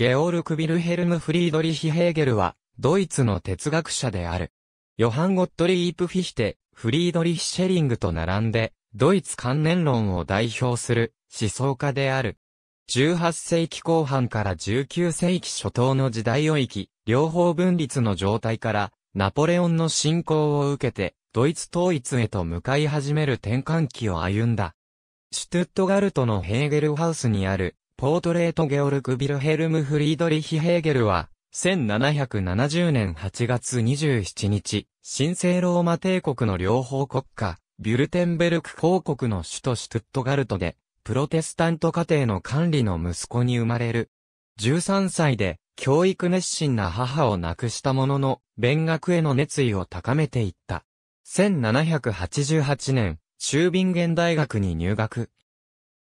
ゲオルク・ビルヘルム・フリードリヒ・ヘーゲルは、ドイツの哲学者である。ヨハン・ゴットリープ・フィヒテ、フリードリヒ・シェリングと並んで、ドイツ観念論を代表する思想家である。18世紀後半から19世紀初頭の時代を生き、両方分立の状態から、ナポレオンの侵攻を受けて、ドイツ統一へと向かい始める転換期を歩んだ。シュトゥットガルトのヘーゲルハウスにあるポートレートゲオルク・ビルヘルム・フリードリヒ・ヘーゲルは、1770年8月27日、神聖ローマ帝国の両方国家、ビュルテンベルク公国の首都シュトゥットガルトで、プロテスタント家庭の管理の息子に生まれる。13歳で、教育熱心な母を亡くしたものの、勉学への熱意を高めていった。1788年、中ビンゲン大学に入学。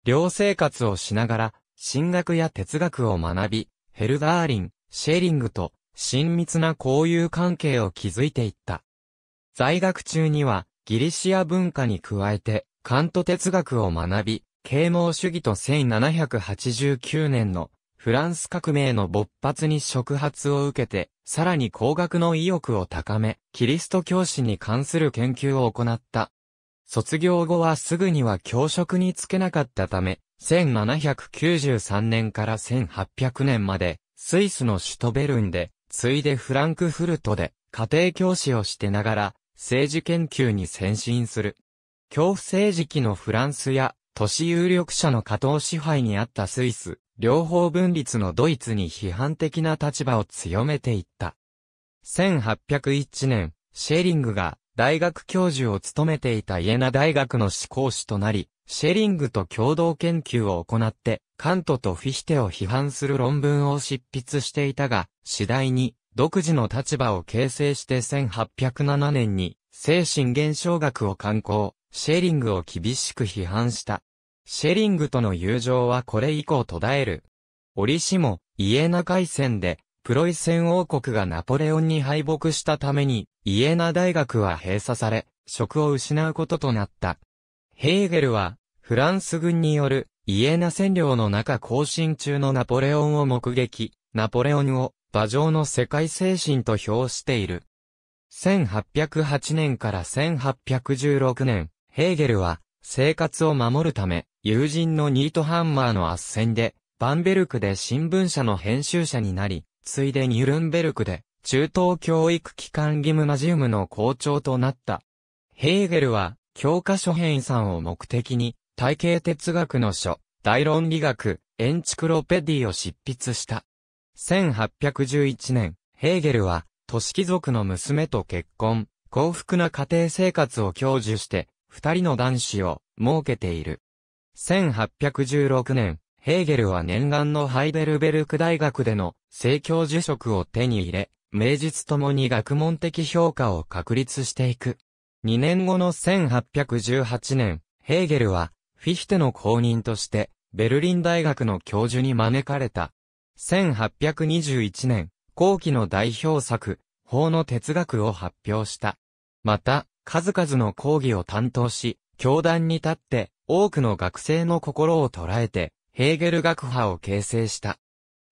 寮生活をしながら、神学や哲学を学び、ヘルダーリン、シェーリングと親密な交友関係を築いていった。在学中には、ギリシア文化に加えて、カント哲学を学び、啓蒙主義と1789年のフランス革命の勃発に触発を受けて、さらに工学の意欲を高め、キリスト教師に関する研究を行った。卒業後はすぐには教職に就けなかったため、1793年から1800年まで、スイスの首都ベルンで、ついでフランクフルトで、家庭教師をしてながら、政治研究に先進する。恐怖政治期のフランスや、都市有力者の加藤支配にあったスイス、両方分立のドイツに批判的な立場を強めていった。1801年、シェーリングが大学教授を務めていたイエナ大学の志向士となり、シェリングと共同研究を行って、カントとフィヒテを批判する論文を執筆していたが、次第に独自の立場を形成して1807年に精神現象学を刊行、シェリングを厳しく批判した。シェリングとの友情はこれ以降途絶える。折しも、イエナ海戦で、プロイセン王国がナポレオンに敗北したために、イエナ大学は閉鎖され、職を失うこととなった。ヘーゲルは、フランス軍によるイエナ占領の中行進中のナポレオンを目撃、ナポレオンを馬上の世界精神と評している。1808年から1816年、ヘーゲルは生活を守るため、友人のニートハンマーの圧戦で、バンベルクで新聞社の編集者になり、ついでニュルンベルクで中等教育機関ギムナジウムの校長となった。ヘーゲルは教科書編纂を目的に、体系哲学の書、大論理学、エンチクロペディを執筆した。1811年、ヘーゲルは、都市貴族の娘と結婚、幸福な家庭生活を享受して、二人の男子を設けている。1816年、ヘーゲルは念願のハイデルベルク大学での正教授職を手に入れ、名実ともに学問的評価を確立していく。2年後の1818年、ヘーゲルはフィヒテの公認として、ベルリン大学の教授に招かれた。1821年、後期の代表作、法の哲学を発表した。また、数々の講義を担当し、教団に立って、多くの学生の心を捉えて、ヘーゲル学派を形成した。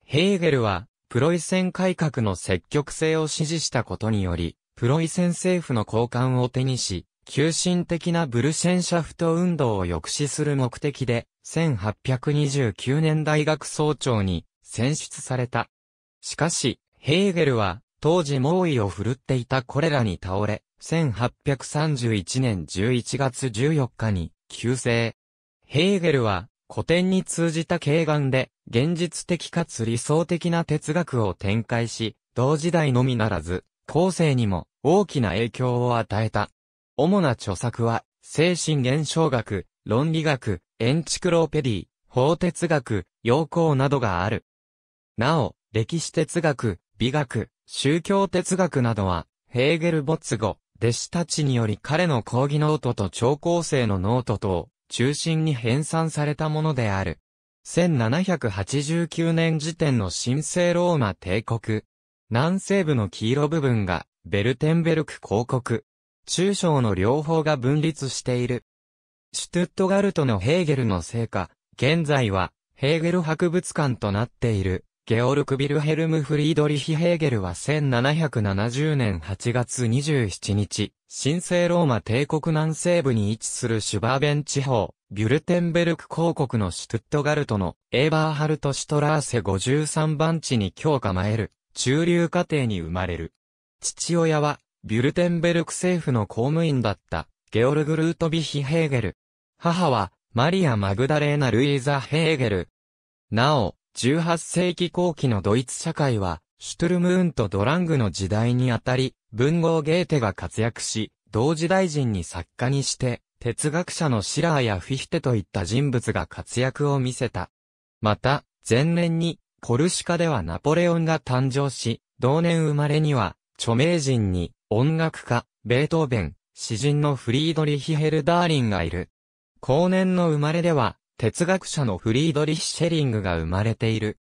ヘーゲルは、プロイセン改革の積極性を支持したことにより、プロイセン政府の交換を手にし、急進的なブルシェンシャフト運動を抑止する目的で、1829年大学総長に選出された。しかし、ヘーゲルは、当時猛威を振るっていたこれらに倒れ、1831年11月14日に、急性。ヘーゲルは、古典に通じた軽眼で、現実的かつ理想的な哲学を展開し、同時代のみならず、後世にも大きな影響を与えた。主な著作は、精神現象学、論理学、エンチクローペディ、法哲学、要項などがある。なお、歴史哲学、美学、宗教哲学などは、ヘーゲル没後、弟子たちにより彼の講義ノートと長高生のノートと中心に編纂されたものである。1789年時点の神聖ローマ帝国。南西部の黄色部分がベルテンベルク公国。中小の両方が分立している。シュトゥットガルトのヘーゲルの成果、現在は、ヘーゲル博物館となっている、ゲオルク・ビルヘルム・フリードリヒ・ヘーゲルは1770年8月27日、神聖ローマ帝国南西部に位置するシュバーベン地方、ビュルテンベルク公国のシュトゥットガルトのエーバーハルト・シュトラーセ53番地に今日構える、中流家庭に生まれる。父親はビュルテンベルク政府の公務員だった、ゲオルグ・ルートビヒ・ヘーゲル。母は、マリア・マグダレーナ・ルイーザ・ヘーゲル。なお、18世紀後期のドイツ社会は、シュトゥルムーンとドラングの時代にあたり、文豪ゲーテが活躍し、同時代人に作家にして、哲学者のシラーやフィヒテといった人物が活躍を見せた。また、前年に、コルシカではナポレオンが誕生し、同年生まれには、著名人に、音楽家、ベートーベン、詩人のフリードリヒ・ヘルダーリンがいる。後年の生まれでは、哲学者のフリードリヒ・シェリングが生まれている。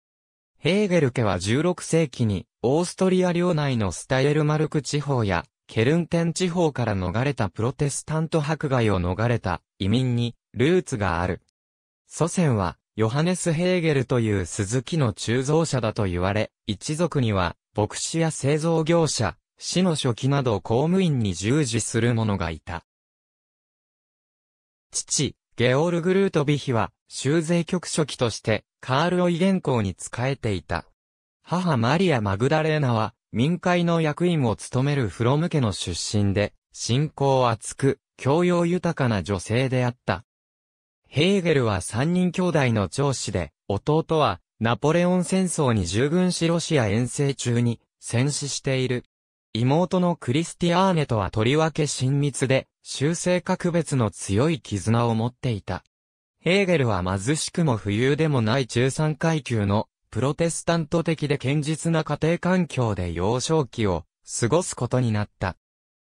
ヘーゲル家は16世紀に、オーストリア領内のスタイルマルク地方や、ケルンテン地方から逃れたプロテスタント迫害を逃れた移民にルーツがある。祖先はヨハネス・ヘーゲルという鈴木の鋳造者だと言われ、一族には牧師や製造業者、市の書記など公務員に従事する者がいた。父、ゲオルグ・ルートビヒは、州税局書記として、カール・オイ原稿に仕えていた。母マリア・マグダレーナは、民会の役員を務めるフロム家の出身で、信仰厚く、教養豊かな女性であった。ヘーゲルは三人兄弟の長子で、弟は、ナポレオン戦争に従軍しロシア遠征中に、戦死している。妹のクリスティアーネとはとりわけ親密で、修正格別の強い絆を持っていた。ヘーゲルは貧しくも富裕でもない中産階級のプロテスタント的で堅実な家庭環境で幼少期を過ごすことになった。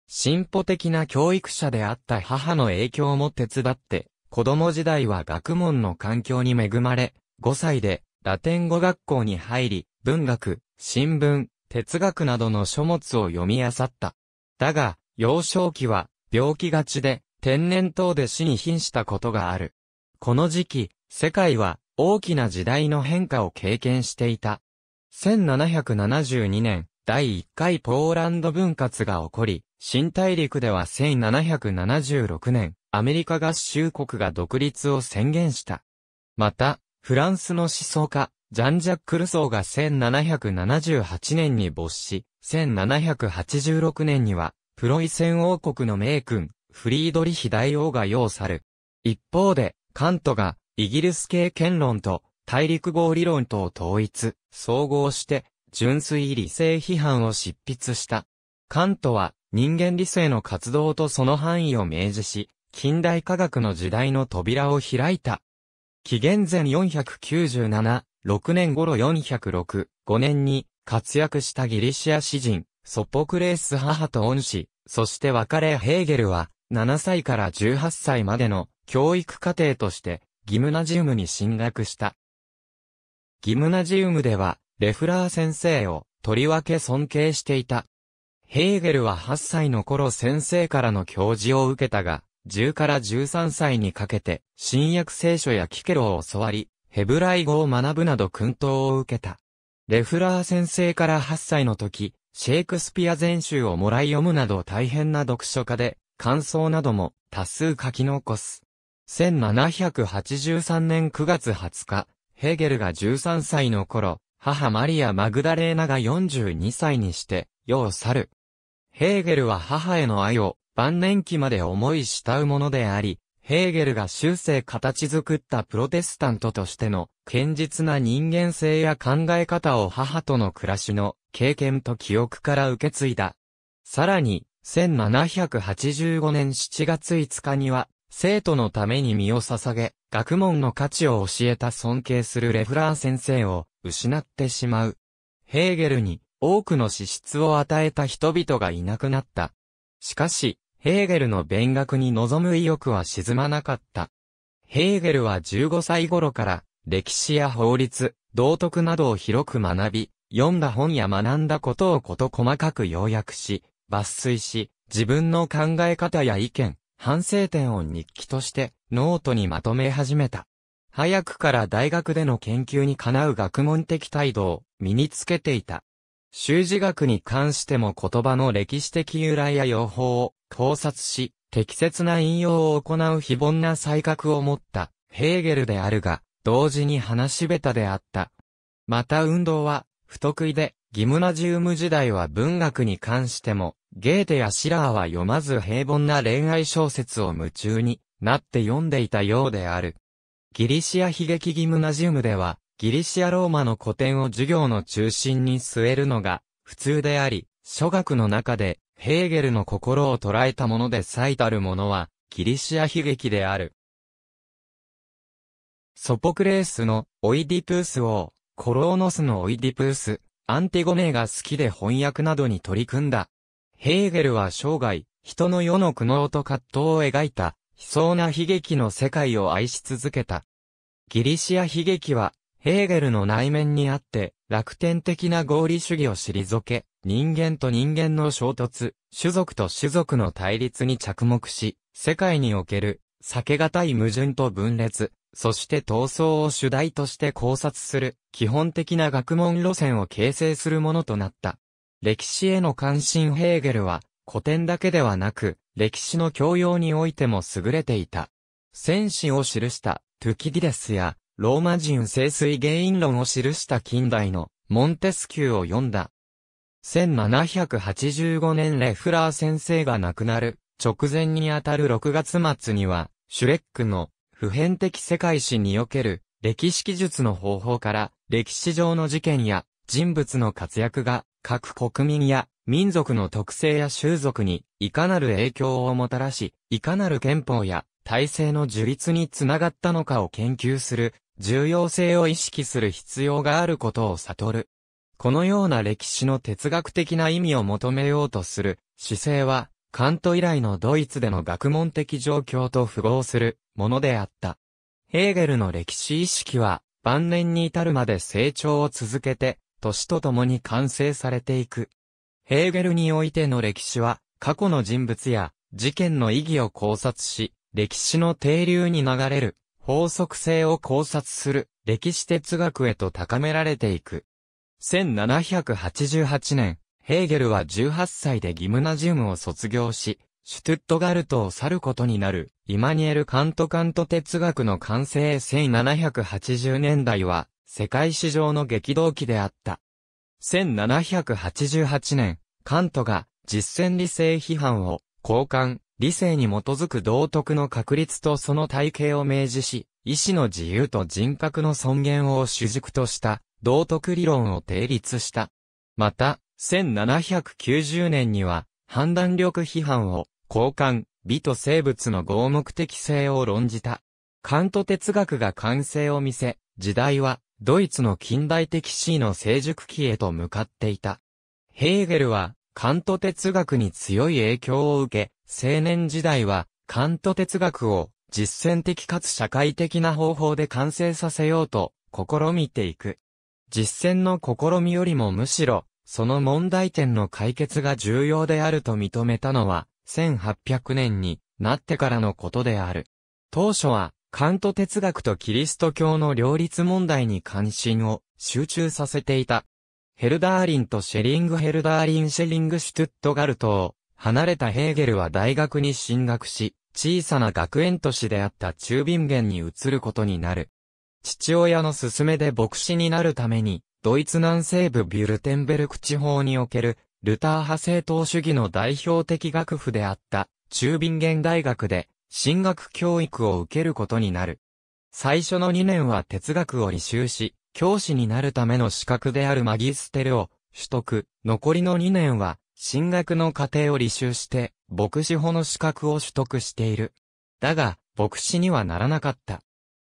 進歩的な教育者であった母の影響も手伝って、子供時代は学問の環境に恵まれ、5歳でラテン語学校に入り、文学、新聞、哲学などの書物を読み漁った。だが、幼少期は病気がちで天然痘で死に瀕したことがある。この時期、世界は大きな時代の変化を経験していた。1772年、第1回ポーランド分割が起こり、新大陸では1776年、アメリカ合衆国が独立を宣言した。また、フランスの思想家、ジャンジャック・ルソーが1778年に没し、1786年には、プロイセン王国の名君、フリードリヒ大王が要さる。一方で、カントが、イギリス系権論と、大陸合理論とを統一、総合して、純粋理性批判を執筆した。カントは、人間理性の活動とその範囲を明示し、近代科学の時代の扉を開いた。紀元前497、6年頃406、5年に活躍したギリシア詩人、ソポクレース母と恩師、そして別れヘーゲルは、7歳から18歳までの教育課程として、ギムナジウムに進学した。ギムナジウムでは、レフラー先生を、とりわけ尊敬していた。ヘーゲルは8歳の頃先生からの教授を受けたが、10から13歳にかけて、新約聖書やキケロを教わり、ヘブライ語を学ぶなど訓導を受けた。レフラー先生から8歳の時、シェイクスピア全集をもらい読むなど大変な読書家で、感想なども多数書き残す。1783年9月20日、ヘーゲルが13歳の頃、母マリア・マグダレーナが42歳にして、世を去る。ヘーゲルは母への愛を晩年期まで思い慕うものであり、ヘーゲルが修正形作ったプロテスタントとしての、堅実な人間性や考え方を母との暮らしの経験と記憶から受け継いだ。さらに、1785年7月5日には、生徒のために身を捧げ、学問の価値を教えた尊敬するレフラー先生を失ってしまう。ヘーゲルに多くの資質を与えた人々がいなくなった。しかし、ヘーゲルの勉学に望む意欲は沈まなかった。ヘーゲルは15歳頃から歴史や法律、道徳などを広く学び、読んだ本や学んだことをこと細かく要約し、抜粋し、自分の考え方や意見、反省点を日記としてノートにまとめ始めた。早くから大学での研究にかなう学問的態度を身につけていた。修辞学に関しても言葉の歴史的由来や用法を考察し、適切な引用を行う非凡な才覚を持ったヘーゲルであるが、同時に話し下手であった。また運動は不得意で、ギムナジウム時代は文学に関しても、ゲーテやシラーは読まず平凡な恋愛小説を夢中になって読んでいたようである。ギリシア悲劇ギムナジウムでは、ギリシアローマの古典を授業の中心に据えるのが普通であり、諸学の中でヘーゲルの心を捉えたもので最たるものはギリシア悲劇である。ソポクレースのオイディプース王、コローノスのオイディプース、アンティゴネーが好きで翻訳などに取り組んだ。ヘーゲルは生涯、人の世の苦悩と葛藤を描いた、悲壮な悲劇の世界を愛し続けた。ギリシア悲劇は、ヘーゲルの内面にあって、楽天的な合理主義を退け、人間と人間の衝突、種族と種族の対立に着目し、世界における、避けがたい矛盾と分裂、そして闘争を主題として考察する、基本的な学問路線を形成するものとなった。歴史への関心ヘーゲルは、古典だけではなく、歴史の教養においても優れていた。戦士を記した、トゥキディデスや、ローマ人聖水原因論を記した近代のモンテスキューを読んだ。1785年レフラー先生が亡くなる直前にあたる6月末には、シュレックの普遍的世界史における歴史記述の方法から歴史上の事件や人物の活躍が各国民や民族の特性や習俗にいかなる影響をもたらし、いかなる憲法や体制の樹立につながったのかを研究する重要性を意識する必要があることを悟る。このような歴史の哲学的な意味を求めようとする姿勢は、カント以来のドイツでの学問的状況と符合するものであった。ヘーゲルの歴史意識は、晩年に至るまで成長を続けて、年とともに完成されていく。ヘーゲルにおいての歴史は、過去の人物や事件の意義を考察し、歴史の停流に流れる法則性を考察する歴史哲学へと高められていく。1788年、ヘーゲルは18歳でギムナジウムを卒業し、シュトゥットガルトを去ることになる、イマニエル・カント・カント哲学の完成1780年代は、世界史上の激動期であった。1788年、カントが実践理性批判を交換、理性に基づく道徳の確立とその体系を明示し、意志の自由と人格の尊厳を主軸とした道徳理論を定立した。また、1790年には判断力批判を交換、美と生物の合目的性を論じた。カント哲学が完成を見せ、時代はドイツの近代的死の成熟期へと向かっていた。ヘーゲルはカント哲学に強い影響を受け、青年時代は、カント哲学を実践的かつ社会的な方法で完成させようと試みていく。実践の試みよりもむしろ、その問題点の解決が重要であると認めたのは、1800年になってからのことである。当初は、カント哲学とキリスト教の両立問題に関心を集中させていたヘルダーリンとシェリングヘルダーリンシェリングシュトゥットガルトを離れたヘーゲルは大学に進学し、小さな学園都市であった中ゲンに移ることになる。父親の勧めで牧師になるために、ドイツ南西部ビュルテンベルク地方における、ルター派正統主義の代表的学府であった、中ゲン大学で、進学教育を受けることになる。最初の2年は哲学を履修し、教師になるための資格であるマギステルを取得、残りの2年は、進学の過程を履修して、牧師法の資格を取得している。だが、牧師にはならなかった。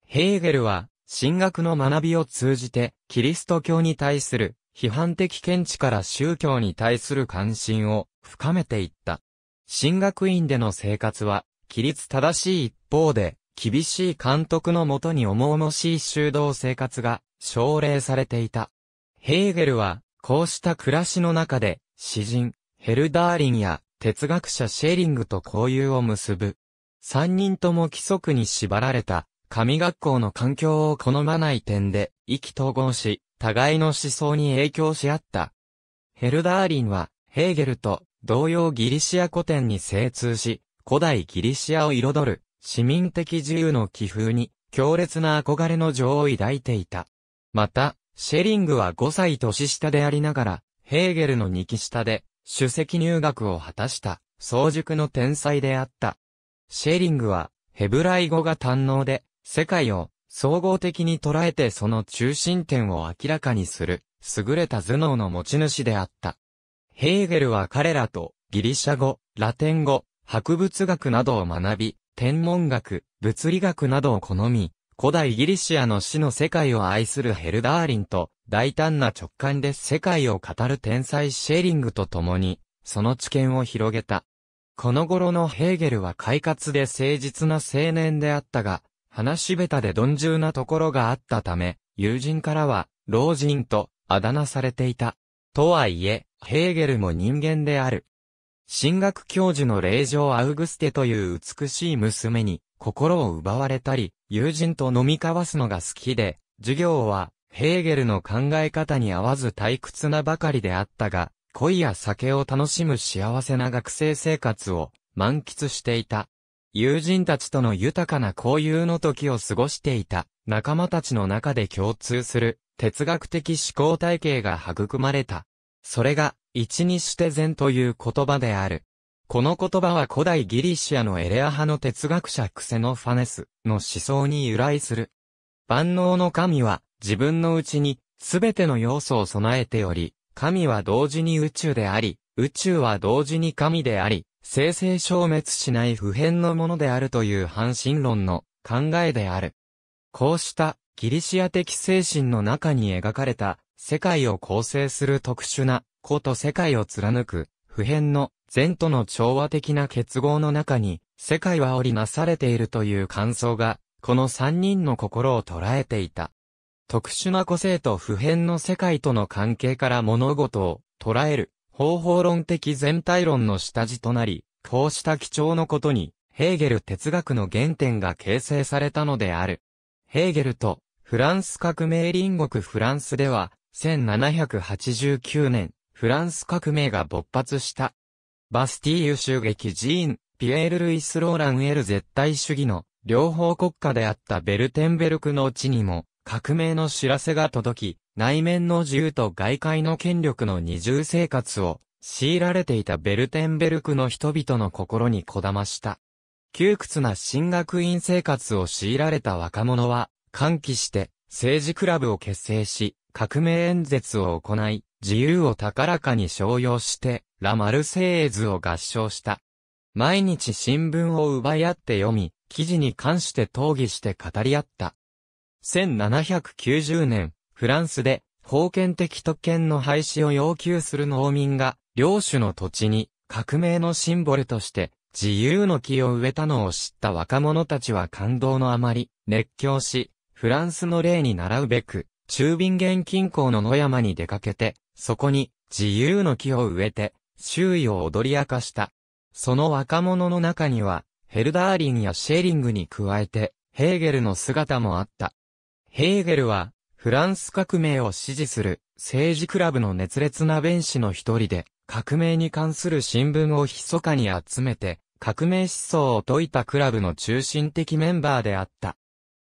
ヘーゲルは、進学の学びを通じて、キリスト教に対する、批判的見地から宗教に対する関心を深めていった。進学院での生活は、規律正しい一方で、厳しい監督のもとに重々しい修道生活が奨励されていた。ヘーゲルは、こうした暮らしの中で、詩人、ヘルダーリンや哲学者シェーリングと交友を結ぶ。三人とも規則に縛られた、神学校の環境を好まない点で、意気投合し、互いの思想に影響し合った。ヘルダーリンは、ヘーゲルと同様ギリシア古典に精通し、古代ギリシアを彩る市民的自由の気風に強烈な憧れの情を抱いていた。また、シェリングは5歳年下でありながら、ヘーゲルの2期下で、首席入学を果たした、早熟の天才であった。シェリングは、ヘブライ語が堪能で、世界を総合的に捉えてその中心点を明らかにする、優れた頭脳の持ち主であった。ヘーゲルは彼らと、ギリシャ語、ラテン語、博物学などを学び、天文学、物理学などを好み、古代ギリシアの死の世界を愛するヘルダーリンと、大胆な直感で世界を語る天才シェーリングと共に、その知見を広げた。この頃のヘーゲルは快活で誠実な青年であったが、話し下手で鈍重なところがあったため、友人からは、老人と、あだ名されていた。とはいえ、ヘーゲルも人間である。進学教授の霊場アウグステという美しい娘に、心を奪われたり、友人と飲み交わすのが好きで、授業は、ヘーゲルの考え方に合わず退屈なばかりであったが、恋や酒を楽しむ幸せな学生生活を満喫していた。友人たちとの豊かな交友の時を過ごしていた仲間たちの中で共通する哲学的思考体系が育まれた。それが、一にして善という言葉である。この言葉は古代ギリシアのエレア派の哲学者クセノファネスの思想に由来する。万能の神は自分のうちにすべての要素を備えており、神は同時に宇宙であり、宇宙は同時に神であり、生成消滅しない普遍のものであるという半神論の考えである。こうしたギリシア的精神の中に描かれた世界を構成する特殊な子と世界を貫く普遍の善との調和的な結合の中に、世界は織りなされているという感想が、この三人の心を捉えていた。特殊な個性と普遍の世界との関係から物事を捉える方法論的全体論の下地となり、こうした貴重なことに、ヘーゲル哲学の原点が形成されたのである。ヘーゲルとフランス革命隣国フランスでは、1789年、フランス革命が勃発した。バスティーユ襲撃ジーン、ピエール・ルイス・ローラン・エル絶対主義の両方国家であったベルテンベルクの地にも革命の知らせが届き、内面の自由と外界の権力の二重生活を強いられていたベルテンベルクの人々の心にこだました。窮屈な進学院生活を強いられた若者は、歓喜して政治クラブを結成し、革命演説を行い、自由を高らかに商用して、ラ・マルセイエズを合唱した。毎日新聞を奪い合って読み、記事に関して討議して語り合った。1790年、フランスで、封建的特権の廃止を要求する農民が、領主の土地に、革命のシンボルとして、自由の木を植えたのを知った若者たちは感動のあまり、熱狂し、フランスの例に倣うべく、中瓶原近郊の野山に出かけて、そこに自由の木を植えて、周囲を踊り明かした。その若者の中には、ヘルダーリンやシェーリングに加えて、ヘーゲルの姿もあった。ヘーゲルは、フランス革命を支持する政治クラブの熱烈な弁士の一人で、革命に関する新聞を密かに集めて、革命思想を説いたクラブの中心的メンバーであった。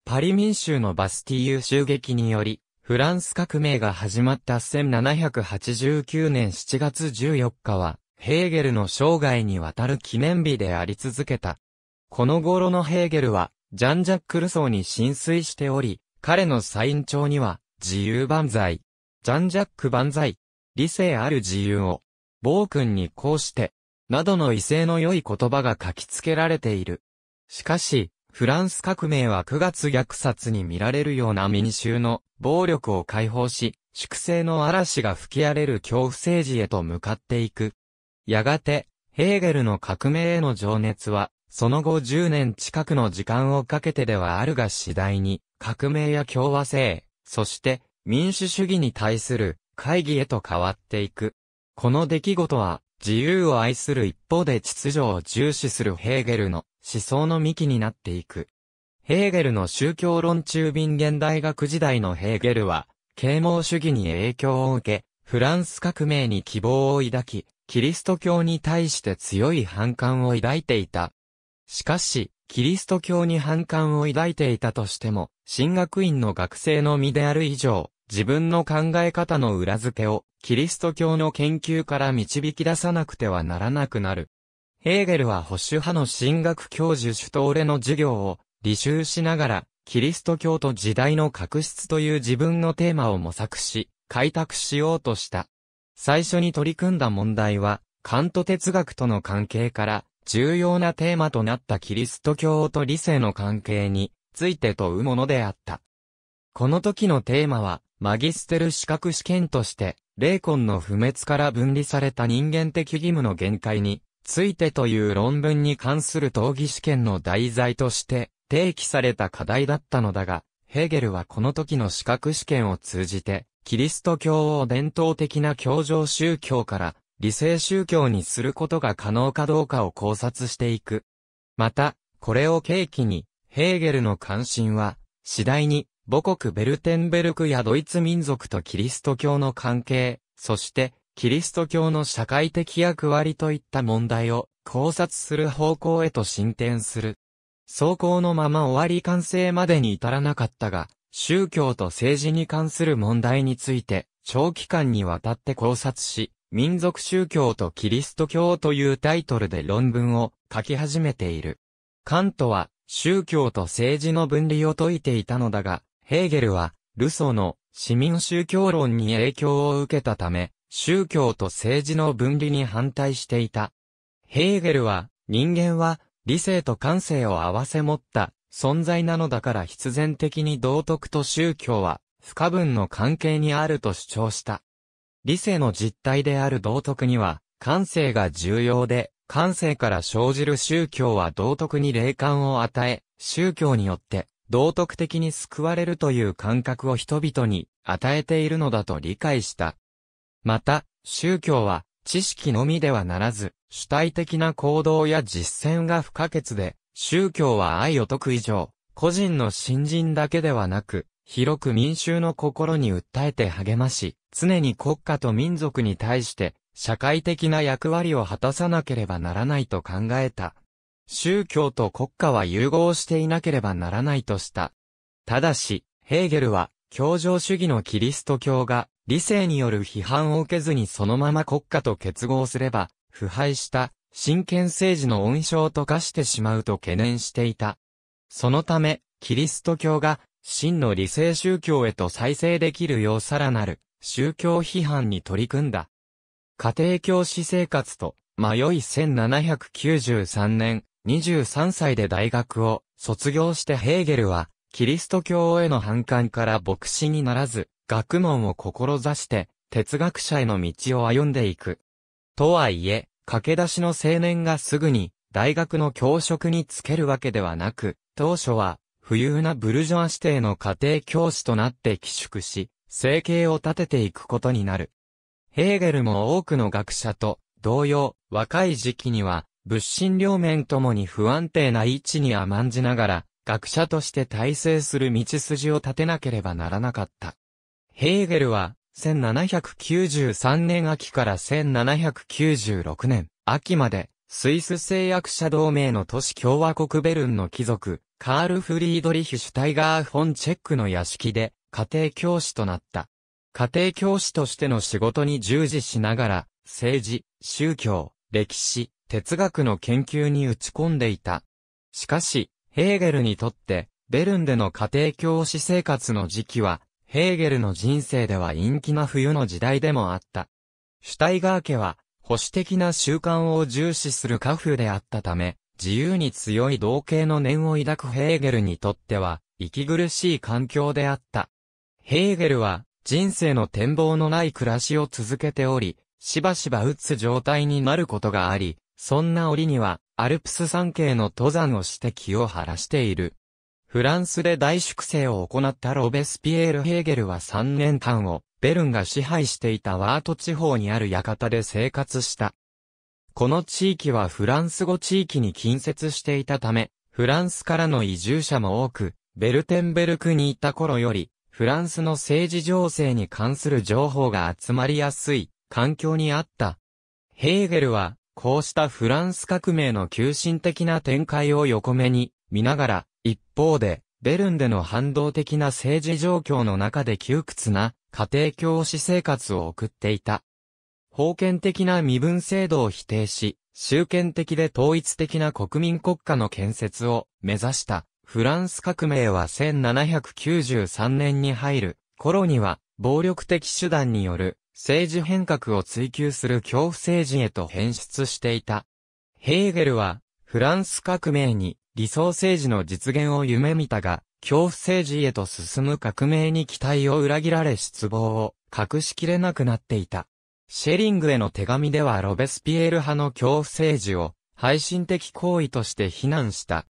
パリ民衆のバスティーユ襲撃により、フランス革命が始まった1789年7月14日は、ヘーゲルの生涯にわたる記念日であり続けた。この頃のヘーゲルは、ジャンジャック・ルソーに浸水しており、彼のサイン帳には、自由万歳。ジャンジャック万歳。理性ある自由を。暴君にこうして。などの威勢の良い言葉が書き付けられている。しかし、フランス革命は9月虐殺に見られるような民衆の暴力を解放し、粛清の嵐が吹き荒れる恐怖政治へと向かっていく。やがて、ヘーゲルの革命への情熱は、その後10年近くの時間をかけてではあるが次第に、革命や共和制、そして民主主義に対する会議へと変わっていく。この出来事は、自由を愛する一方で秩序を重視するヘーゲルの思想の幹になっていく。ヘーゲルの宗教論中民現代学時代のヘーゲルは、啓蒙主義に影響を受け、フランス革命に希望を抱き、キリスト教に対して強い反感を抱いていた。しかし、キリスト教に反感を抱いていたとしても、進学院の学生の身である以上、自分の考え方の裏付けを、キリスト教の研究から導き出さなくてはならなくなる。ヘーゲルは保守派の神学教授シュトーレの授業を履修しながら、キリスト教と時代の確執という自分のテーマを模索し、開拓しようとした。最初に取り組んだ問題は、カント哲学との関係から、重要なテーマとなったキリスト教と理性の関係について問うものであった。この時のテーマは、マギステル資格試験として、霊魂の不滅から分離された人間的義務の限界についてという論文に関する討議試験の題材として提起された課題だったのだが、ヘーゲルはこの時の資格試験を通じて、キリスト教を伝統的な教条宗教から理性宗教にすることが可能かどうかを考察していく。また、これを契機に、ヘーゲルの関心は、次第に母国ベルテンベルクやドイツ民族とキリスト教の関係、そしてキリスト教の社会的役割といった問題を考察する方向へと進展する。走行のまま終わり完成までに至らなかったが、宗教と政治に関する問題について、長期間にわたって考察し、民族宗教とキリスト教というタイトルで論文を書き始めている。カントは宗教と政治の分離を解いていたのだが、ヘーゲルはルソーの市民宗教論に影響を受けたため、宗教と政治の分離に反対していた。ヘーゲルは、人間は理性と感性を合わせ持った存在なのだから必然的に道徳と宗教は不可分の関係にあると主張した。理性の実態である道徳には感性が重要で、感性から生じる宗教は道徳に霊感を与え、宗教によって道徳的に救われるという感覚を人々に与えているのだと理解した。また、宗教は、知識のみではならず、主体的な行動や実践が不可欠で、宗教は愛を解く以上、個人の信心だけではなく、広く民衆の心に訴えて励まし、常に国家と民族に対して、社会的な役割を果たさなければならないと考えた。宗教と国家は融合していなければならないとした。ただし、ヘーゲルは、教条主義のキリスト教が理性による批判を受けずにそのまま国家と結合すれば、腐敗した真剣政治の温床と化してしまうと懸念していた。そのため、キリスト教が真の理性宗教へと再生できるようさらなる宗教批判に取り組んだ。家庭教師生活と迷い1793年23歳で大学を卒業してヘーゲルはキリスト教への反感から牧師にならず、学問を志して、哲学者への道を歩んでいく。とはいえ、駆け出しの青年がすぐに、大学の教職につけるわけではなく、当初は、富裕なブルジョア指定の家庭教師となって寄宿し、生計を立てていくことになる。ヘーゲルも多くの学者と、同様、若い時期には、物心両面ともに不安定な位置に甘んじながら、学者として大成する道筋を立てなければならなかった。ヘーゲルは、1793年秋から1796年秋まで、スイス製薬者同盟の都市共和国ベルンの貴族、カール・フリードリヒ・シュタイガー・フォン・チェックの屋敷で、家庭教師となった。家庭教師としての仕事に従事しながら、政治、宗教、歴史、哲学の研究に打ち込んでいた。しかし、ヘーゲルにとって、ベルンでの家庭教師生活の時期は、ヘーゲルの人生では陰気な冬の時代でもあった。シュタイガー家は、保守的な習慣を重視する家父であったため、自由に強い同型の念を抱くヘーゲルにとっては、息苦しい環境であった。ヘーゲルは、人生の展望のない暮らしを続けており、しばしば打つ状態になることがあり、そんな折には、アルプス山系の登山をして気を晴らしている。フランスで大粛清を行ったロベスピエール・ヘーゲルは3年間を、ベルンが支配していたワート地方にある館で生活した。この地域はフランス語地域に近接していたため、フランスからの移住者も多く、ベルテンベルクにいた頃より、フランスの政治情勢に関する情報が集まりやすい環境にあった。ヘーゲルはこうしたフランス革命の急進的な展開を横目に見ながら、一方で、ベルンでの反動的な政治状況の中で窮屈な家庭教師生活を送っていた。封建的な身分制度を否定し、集権的で統一的な国民国家の建設を目指したフランス革命は1793年に入る頃には暴力的手段による政治変革を追求する恐怖政治へと変質していた。ヘーゲルは、フランス革命に理想政治の実現を夢見たが、恐怖政治へと進む革命に期待を裏切られ失望を隠しきれなくなっていた。シェリングへの手紙ではロベスピエール派の恐怖政治を配信的行為として非難した。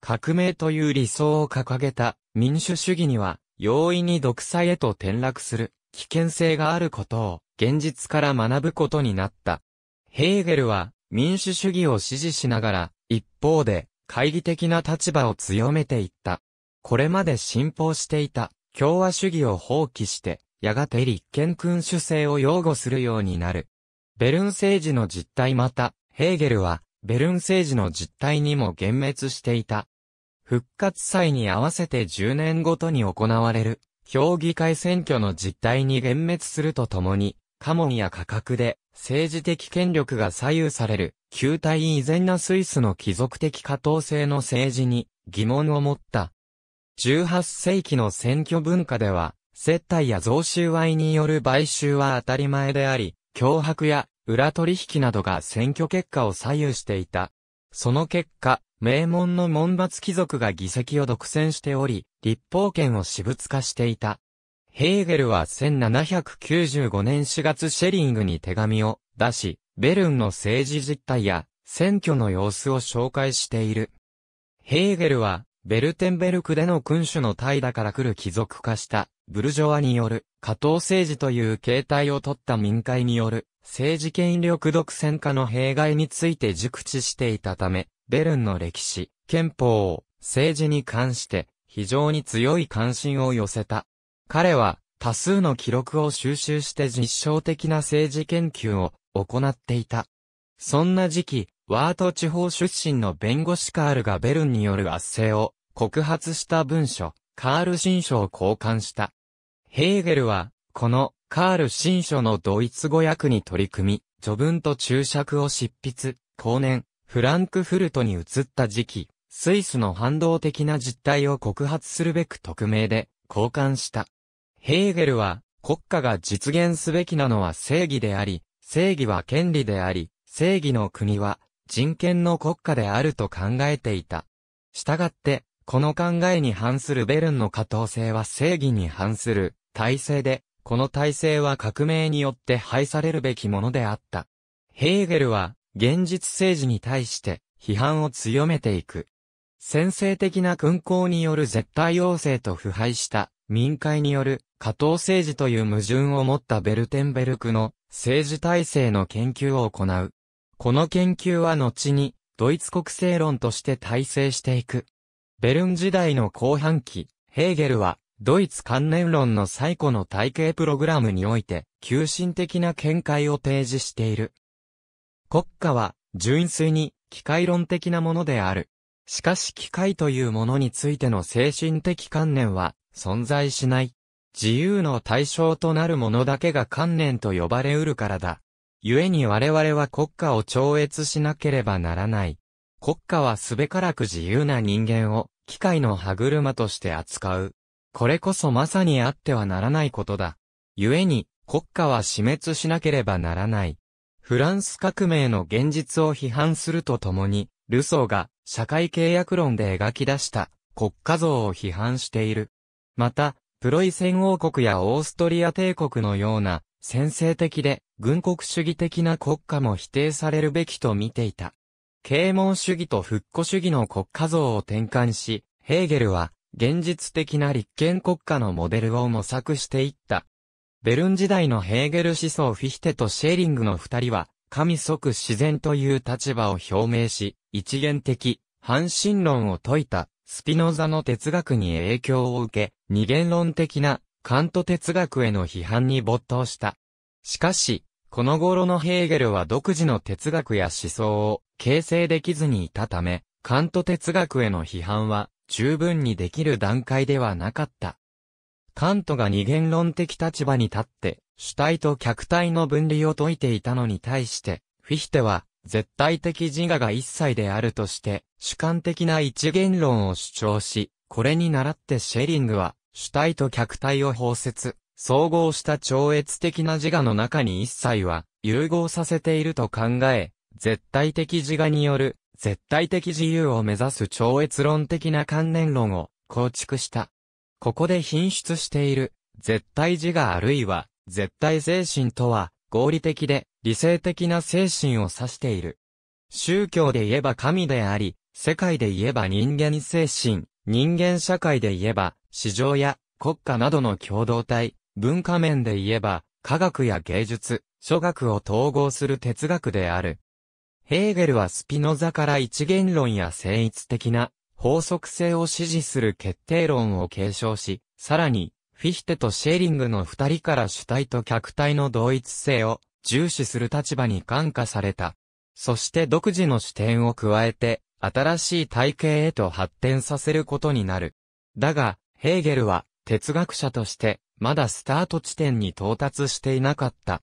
革命という理想を掲げた民主主義には容易に独裁へと転落する危険性があることを現実から学ぶことになった。ヘーゲルは民主主義を支持しながら、一方で、懐疑的な立場を強めていった。これまで信奉していた共和主義を放棄して、やがて立憲君主制を擁護するようになる。ベルン政治の実態また、ヘーゲルは、ベルン政治の実態にも幻滅していた。復活祭に合わせて10年ごとに行われる評議会選挙の実態に幻滅するとともに、家紋や価格で政治的権力が左右される、旧体依然なスイスの貴族的過当性の政治に疑問を持った。18世紀の選挙文化では、接待や贈収賄による買収は当たり前であり、脅迫や裏取引などが選挙結果を左右していた。その結果、名門の門閥貴族が議席を独占しており、立法権を私物化していた。ヘーゲルは1795年4月シェリングに手紙を出し、ベルンの政治実態や選挙の様子を紹介している。ヘーゲルは、ベルテンベルクでの君主の怠惰から来る貴族化したブルジョワによる加藤政治という形態を取った民会による政治権力独占化の弊害について熟知していたため、ベルンの歴史、憲法、政治に関して非常に強い関心を寄せた。彼は多数の記録を収集して実証的な政治研究を行っていた。そんな時期、ワート地方出身の弁護士カールがベルンによる圧政を告発した文書、カール新書を交換した。ヘーゲルは、このカール新書のドイツ語訳に取り組み、序文と注釈を執筆、後年、フランクフルトに移った時期、スイスの反動的な実態を告発するべく匿名で交換した。ヘーゲルは、国家が実現すべきなのは正義であり、正義は権利であり、正義の国は人権の国家であると考えていた。したがって、この考えに反するベルンの加藤性は正義に反する体制で、この体制は革命によって廃されるべきものであった。ヘーゲルは、現実政治に対して批判を強めていく。先制的な勲行による絶対王政と腐敗した民会による加藤政治という矛盾を持ったベルテンベルクの政治体制の研究を行う。この研究は後にドイツ国政論として体制していく。ベルン時代の後半期、ヘーゲルはドイツ関連論の最古の体系プログラムにおいて、急進的な見解を提示している。国家は純粋に機械論的なものである。しかし機械というものについての精神的観念は存在しない。自由の対象となるものだけが観念と呼ばれうるからだ。故に我々は国家を超越しなければならない。国家はすべからく自由な人間を機械の歯車として扱う。これこそまさにあってはならないことだ。故に国家は死滅しなければならない。フランス革命の現実を批判するとともに、ルソーが社会契約論で描き出した国家像を批判している。また、プロイセン王国やオーストリア帝国のような先制的で軍国主義的な国家も否定されるべきと見ていた。啓蒙主義と復古主義の国家像を転換し、ヘーゲルは現実的な立憲国家のモデルを模索していった。ベルン時代のヘーゲル思想フィヒテとシェーリングの二人は、神即自然という立場を表明し、一元的、半神論を説いた、スピノザの哲学に影響を受け、二元論的な、カント哲学への批判に没頭した。しかし、この頃のヘーゲルは独自の哲学や思想を形成できずにいたため、カント哲学への批判は十分にできる段階ではなかった。カントが二元論的立場に立って、主体と客体の分離を解いていたのに対して、フィヒテは、絶対的自我が一切であるとして、主観的な一元論を主張し、これに倣ってシェリングは、主体と客体を包摂、総合した超越的な自我の中に一切は、融合させていると考え、絶対的自我による、絶対的自由を目指す超越論的な観念論を構築した。ここで品質している、絶対自我あるいは、絶対精神とは、合理的で、理性的な精神を指している。宗教で言えば神であり、世界で言えば人間精神、人間社会で言えば、市場や国家などの共同体、文化面で言えば、科学や芸術、諸学を統合する哲学である。ヘーゲルはスピノザから一元論や精一的な法則性を支持する決定論を継承し、さらに、フィヒテとシェーリングの二人から主体と客体の同一性を重視する立場に感化された。そして独自の視点を加えて、新しい体系へと発展させることになる。だが、ヘーゲルは哲学者として、まだスタート地点に到達していなかった。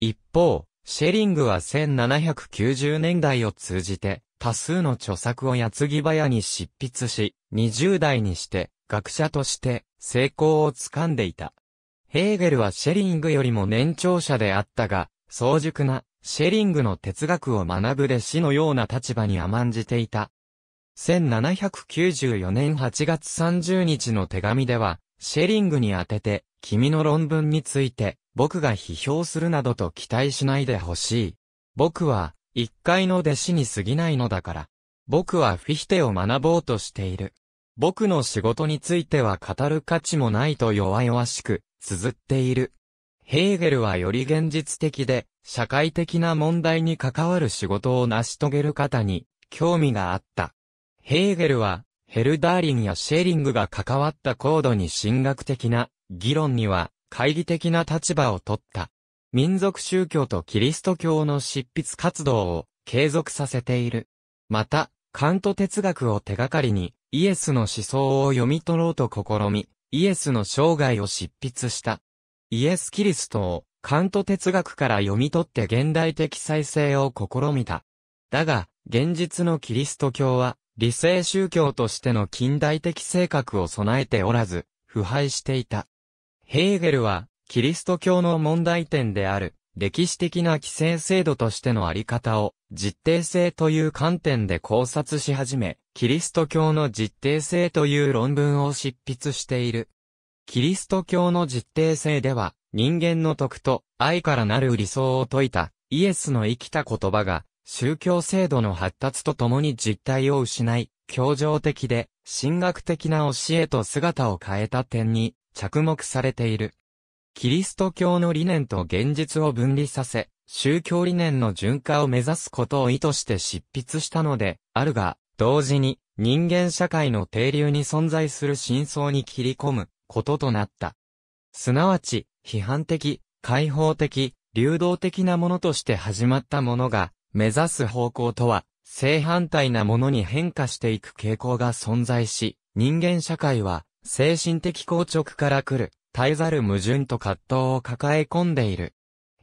一方、シェリングは1790年代を通じて、多数の著作をやつぎ早に執筆し、20代にして学者として成功をつかんでいた。ヘーゲルはシェリングよりも年長者であったが、早熟なシェリングの哲学を学ぶ弟子のような立場に甘んじていた。1794年8月30日の手紙では、シェリングに宛てて、君の論文について、僕が批評するなどと期待しないでほしい。僕は、一回の弟子に過ぎないのだから。僕はフィヒテを学ぼうとしている。僕の仕事については語る価値もないと弱々しく、綴っている。ヘーゲルはより現実的で、社会的な問題に関わる仕事を成し遂げる方に、興味があった。ヘーゲルは、ヘルダーリンやシェーリングが関わった高度に神学的な、議論には、懐疑的な立場を取った。民族宗教とキリスト教の執筆活動を継続させている。また、カント哲学を手がかりに、イエスの思想を読み取ろうと試み、イエスの生涯を執筆した。イエス・キリストをカント哲学から読み取って現代的再生を試みた。だが、現実のキリスト教は、理性宗教としての近代的性格を備えておらず、腐敗していた。ヘーゲルは、キリスト教の問題点である、歴史的な規制制度としてのあり方を、実定性という観点で考察し始め、キリスト教の実定性という論文を執筆している。キリスト教の実定性では、人間の徳と愛からなる理想を説いたイエスの生きた言葉が、宗教制度の発達とともに実態を失い、教条的で、神学的な教えと姿を変えた点に着目されている。キリスト教の理念と現実を分離させ、宗教理念の順化を目指すことを意図して執筆したので、あるが、同時に人間社会の底流に存在する真相に切り込むこととなった。すなわち、批判的、開放的、流動的なものとして始まったものが、目指す方向とは、正反対なものに変化していく傾向が存在し、人間社会は、精神的硬直から来る絶えざる矛盾と葛藤を抱え込んでいる。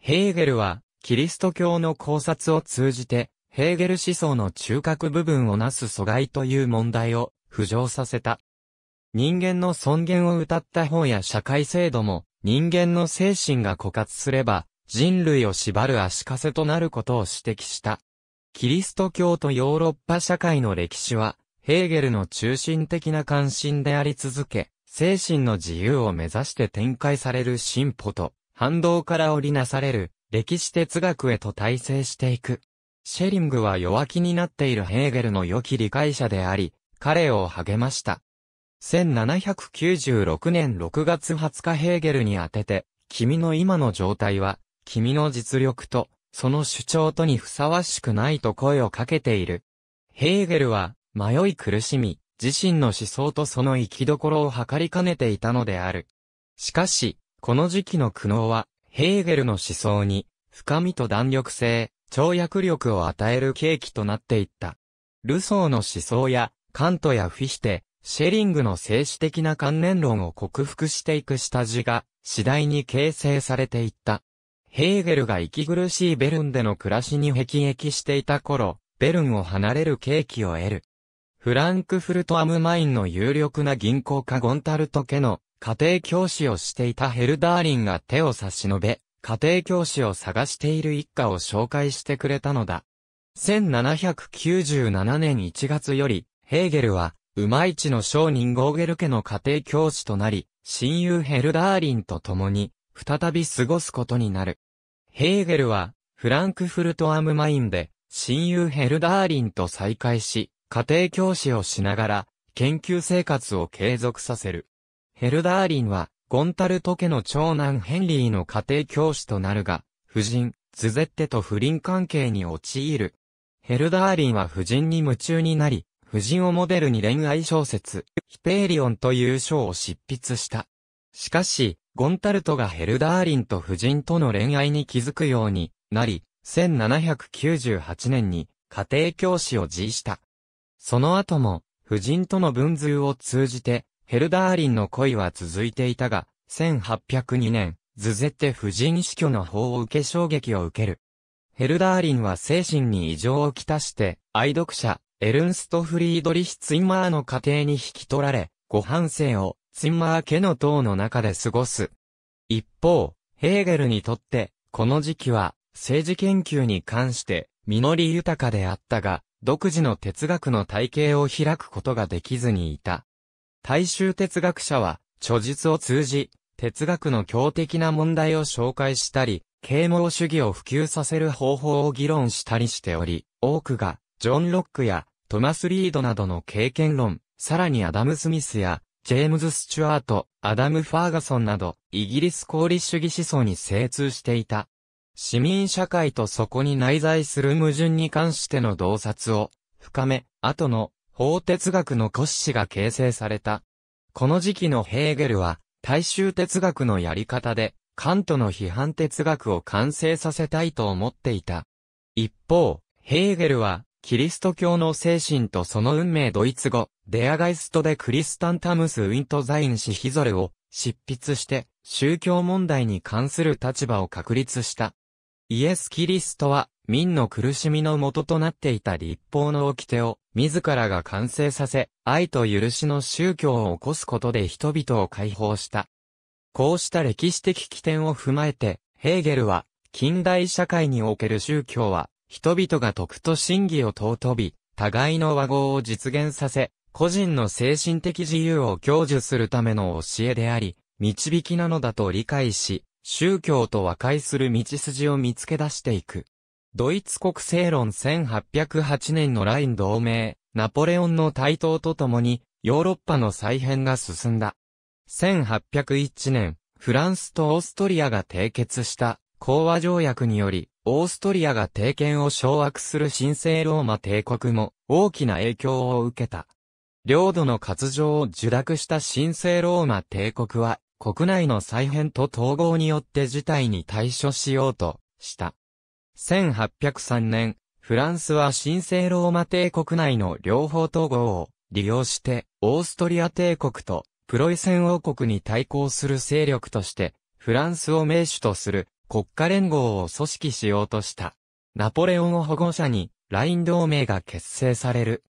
ヘーゲルは、キリスト教の考察を通じて、ヘーゲル思想の中核部分をなす阻害という問題を浮上させた。人間の尊厳を謳った本や社会制度も、人間の精神が枯渇すれば、人類を縛る足かせとなることを指摘した。キリスト教とヨーロッパ社会の歴史は、ヘーゲルの中心的な関心であり続け、精神の自由を目指して展開される進歩と、反動から織りなされる歴史哲学へと体制していく。シェリングは弱気になっているヘーゲルの良き理解者であり、彼を励ました。1796年6月20日ヘーゲルに当てて、君の今の状態は、君の実力と、その主張とにふさわしくないと声をかけている。ヘーゲルは、迷い苦しみ、自身の思想とその生き所を図りかねていたのである。しかし、この時期の苦悩は、ヘーゲルの思想に、深みと弾力性、跳躍力を与える契機となっていった。ルソーの思想や、カントやフィヒテ、シェリングの静止的な観念論を克服していく下地が、次第に形成されていった。ヘーゲルが息苦しいベルンでの暮らしに辟易していた頃、ベルンを離れる契機を得る。フランクフルトアムマインの有力な銀行家ゴンタルト家の家庭教師をしていたヘルダーリンが手を差し伸べ、家庭教師を探している一家を紹介してくれたのだ。1797年1月より、ヘーゲルは、うまいちの商人ゴーゲル家の家庭教師となり、親友ヘルダーリンと共に、再び過ごすことになる。ヘーゲルは、フランクフルトアムマインで、親友ヘルダーリンと再会し、家庭教師をしながら、研究生活を継続させる。ヘルダーリンは、ゴンタルト家の長男ヘンリーの家庭教師となるが、夫人、ズゼッテと不倫関係に陥る。ヘルダーリンは夫人に夢中になり、夫人をモデルに恋愛小説、ヒペーリオンという章を執筆した。しかし、ゴンタルトがヘルダーリンと夫人との恋愛に気づくようになり、1798年に家庭教師を辞した。その後も、夫人との文通を通じて、ヘルダーリンの恋は続いていたが、1802年、ズゼッテ夫人死去の法を受け衝撃を受ける。ヘルダーリンは精神に異常をきたして、愛読者、エルンスト・フリードリヒ・ツインマーの家庭に引き取られ、ご半生を、ツインマー家の塔の中で過ごす。一方、ヘーゲルにとって、この時期は、政治研究に関して、実り豊かであったが、独自の哲学の体系を開くことができずにいた。大衆哲学者は、著述を通じ、哲学の強的な問題を紹介したり、啓蒙主義を普及させる方法を議論したりしており、多くが、ジョン・ロックや、トマス・リードなどの経験論、さらにアダム・スミスや、ジェームズ・スチュアート、アダム・ファーガソンなど、イギリス功利主義思想に精通していた。市民社会とそこに内在する矛盾に関しての洞察を深め、後の法哲学の骨子が形成された。この時期のヘーゲルは、大衆哲学のやり方で、カントの批判哲学を完成させたいと思っていた。一方、ヘーゲルは、キリスト教の精神とその運命ドイツ語、デアガイストでクリスタンタムス・ウィントザイン・シヒゾルを執筆して、宗教問題に関する立場を確立した。イエス・キリストは、民の苦しみの元となっていた立法の掟を、自らが完成させ、愛と許しの宗教を起こすことで人々を解放した。こうした歴史的起点を踏まえて、ヘーゲルは、近代社会における宗教は、人々が徳と真偽を尊び、互いの和合を実現させ、個人の精神的自由を享受するための教えであり、導きなのだと理解し、宗教と和解する道筋を見つけ出していく。ドイツ国政論1808年のライン同盟、ナポレオンの台頭とともに、ヨーロッパの再編が進んだ。1801年、フランスとオーストリアが締結した講和条約により、オーストリアが帝権を掌握する神聖ローマ帝国も大きな影響を受けた。領土の割譲を受諾した神聖ローマ帝国は国内の再編と統合によって事態に対処しようとした。1803年、フランスは神聖ローマ帝国内の両方統合を利用して、オーストリア帝国とプロイセン王国に対抗する勢力として、フランスを名手とする国家連合を組織しようとした。ナポレオンを保護者に、ライン同盟が結成される。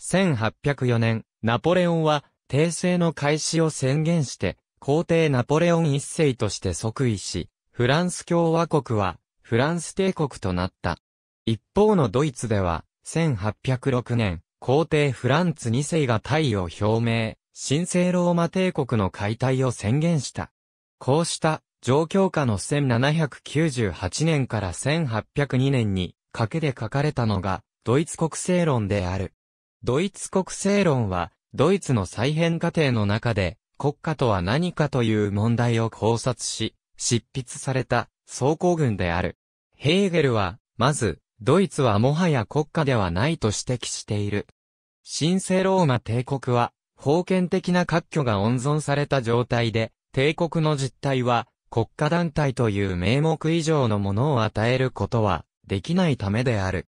1804年、ナポレオンは、帝政の開始を宣言して、皇帝ナポレオン一世として即位し、フランス共和国は、フランス帝国となった。一方のドイツでは、1806年、皇帝フランツ二世が退位を表明、神聖ローマ帝国の解体を宣言した。こうした、状況下の1798年から1802年に、賭けで書かれたのが、ドイツ国政論である。ドイツ国政論は、ドイツの再編過程の中で、国家とは何かという問題を考察し、執筆された、総行軍である。ヘーゲルは、まず、ドイツはもはや国家ではないと指摘している。神聖ローマ帝国は、封建的な割拠が温存された状態で、帝国の実態は、国家団体という名目以上のものを与えることは、できないためである。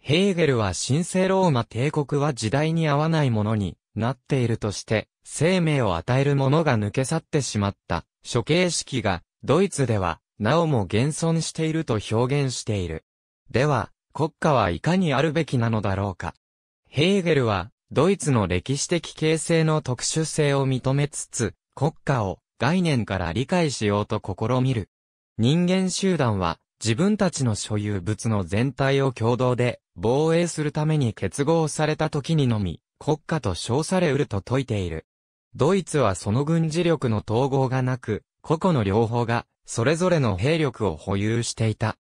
ヘーゲルは神聖ローマ帝国は時代に合わないものになっているとして、生命を与えるものが抜け去ってしまった処刑式がドイツではなおも現存していると表現している。では、国家はいかにあるべきなのだろうか。ヘーゲルはドイツの歴史的形成の特殊性を認めつつ国家を概念から理解しようと試みる。人間集団は自分たちの所有物の全体を共同で防衛するために結合された時にのみ国家と称されうると説いている。ドイツはその軍事力の統合がなく、個々の両方が、それぞれの兵力を保有していた。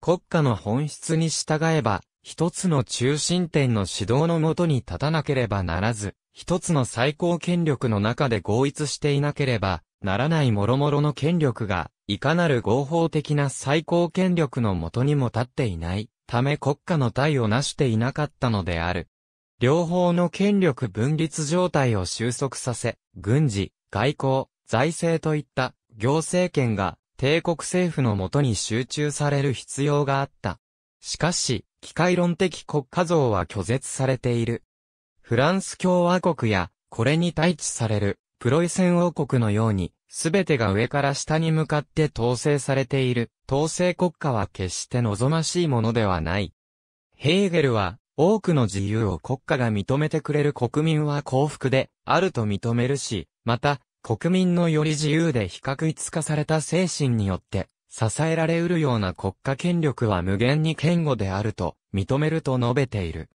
国家の本質に従えば、一つの中心点の指導のもとに立たなければならず、一つの最高権力の中で合一していなければならない諸々の権力が、いかなる合法的な最高権力のもとにも立っていない、ため国家の体を成していなかったのである。両方の権力分立状態を収束させ、軍事、外交、財政といった行政権が帝国政府のもとに集中される必要があった。しかし、機械論的国家像は拒絶されている。フランス共和国や、これに対地される、プロイセン王国のように、すべてが上から下に向かって統制されている、統制国家は決して望ましいものではない。ヘーゲルは、多くの自由を国家が認めてくれる国民は幸福であると認めるし、また、国民のより自由で非確一化された精神によって、支えられうるような国家権力は無限に堅固であると認めると述べている。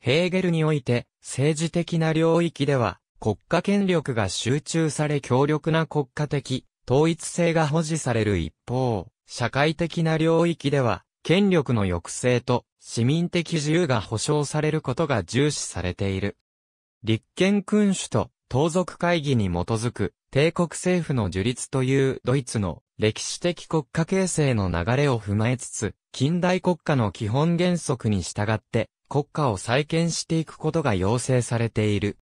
ヘーゲルにおいて、政治的な領域では、国家権力が集中され強力な国家的統一性が保持される一方、社会的な領域では、権力の抑制と市民的自由が保障されることが重視されている。立憲君主と盗賊会議に基づく帝国政府の樹立というドイツの歴史的国家形成の流れを踏まえつつ、近代国家の基本原則に従って国家を再建していくことが要請されている。